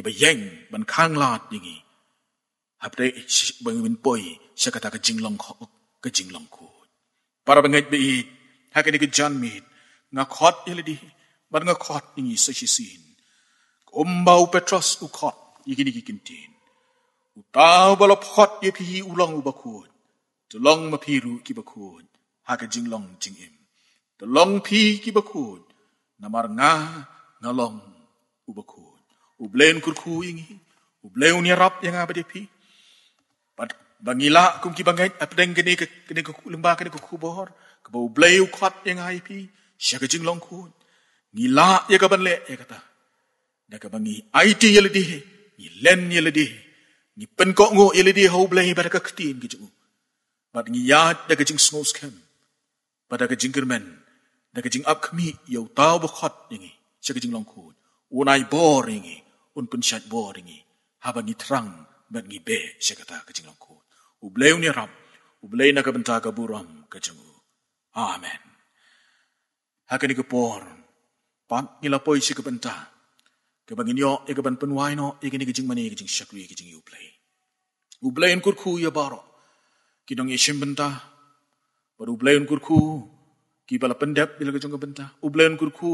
ที่ไปแย่งมันข้างลาดอย่างงี้ฮับเรบังวินป่วยชะกตากระจิงลองขอกระจิงลองคูดปารบังเงยไปอีกถ้าเกิดี้ก็จันมีดงาขอดยังเลยดีบันงาขอดอย่างงี้เสียชีสินอมบ่าวเปตรัสอุขอดอย่างนี้กินทีนอุตาวบาลพอดยเยพีอุลังอุบะคูดจะลองมาพีรู้กิบะคูดหากกระจิงลองจิงเอ็มจะลองพีกิบะคูดนามาร์งางลองอุบะคูอุเบลนคุรคูอย่างงี้อุเบลนี่รับยังไงไปดิพี่ปัดบางีละคุมกีบางไงอัปเดงกันนี่กันนี่กับลังบากันนี่กูคูบอร์กับอุเบลอุคัดยังไงพี่เชื่อกจึงลองคูณงีลาเองกับบันเละยักับตาเด็กกับบางีไอทีเยลดีงีเลนเยลดีงีเป็นก็งูเยลดีเขาอุเบลไปรักักตีนกจูงปัดงียาดเด็กกจึงสโนว์สแคมปัดเด็กกจึงกิร์แมนเด็กกจึงอับคมีเยาว์ตาบุคัดยังไงเชื่อกจึงลองคุณ unai boring ini. un pensiat bo ringi haba ni terang, bat ngi be se kata kejinglong ko ubleu ni rap ublei na kabenta ka buram kejungu amen hakani ko por pam ni la poi se kabenta ke bangin yo e kaban penwai no e kini kejing mani kejing syakri kejing ublei ublei en kurku ya baro kidong yesim benta baru ublei en kurku ki bala pendap bila kejung kabenta ublei en kurku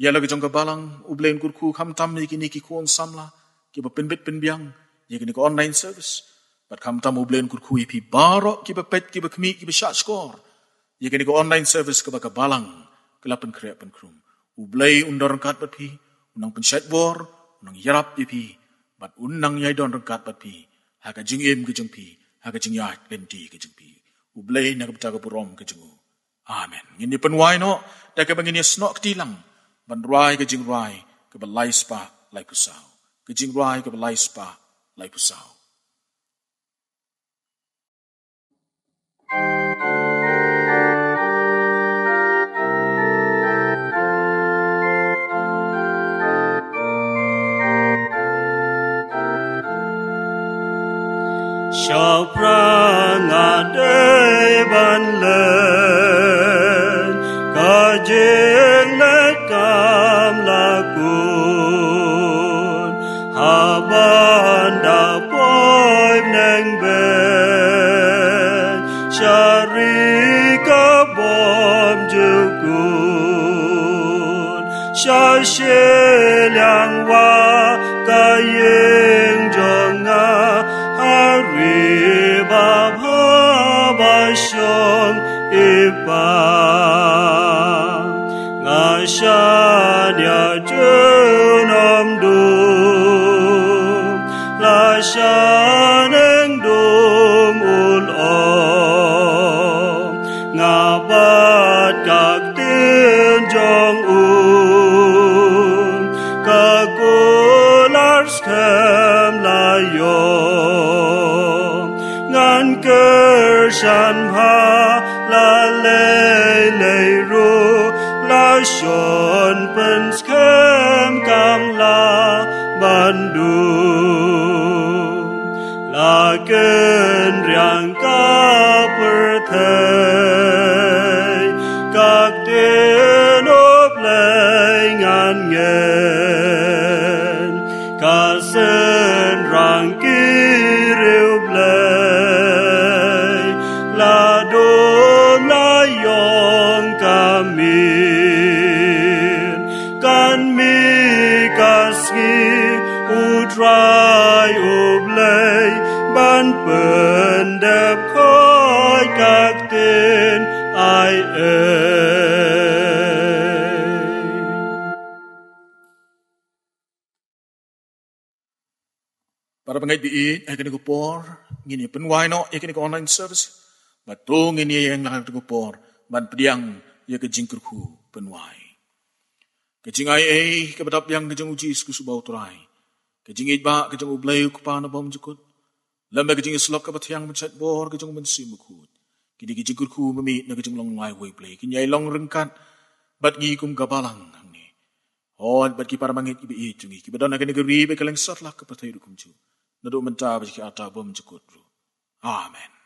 Ya lagi jangka balang, ublein kurku kam tam yiki niki kuon samla, kiba pinbit pinbiang, yiki niki online service, bat kam tam ublein kurku ipi barok, kiba pet, kiba kemi, kiba syak skor, yiki niki online service kiba kebalang, kelapan kriak penkrum, krum. Ublei undar rengkat bat pi, unang pensyat bor, unang yarap ipi, bat unang yai don rengkat bat pi, haka jing im ke jeng pi, haka jing yait genti ke jeng pi. Ublei nagabitaga purom ke jengu. Amen. Ini penwaino, dah kebangin ini snok tilang. ban rai ka jing rai ka ba lai spa lai pu sao ka jing rai ka ba lai spa lai pu sao Shall prang ban lên, ka jing lên. akan lakon haban dapoy nang ben shari ka bom jukun shashe lang wa ka ye Lasciania genam Dum, ngay di it eh, ay kanigo por ngini penway no ay kanigo online service matong ini ay ang lahat ko por man priyang ya ke jingkur ku penway ke jingai ay ke batap yang ke jingu jis ku subau turai ke jingit ba ke jingu blayu ku pa na bom jukut lambe ke jingi slok ke bat yang mencat bor ke jingu mensi mukut kini ke jingkur ku na ke jingu long lai wei play kini ay long rengkat bat gi kum gabalang ni Oh, bagi para mangit ibi itu, kita dah nak negeri, bagi kalian sotlah kepada hidup kumcuk na do mentaba ci ka ta bom ci kotru amen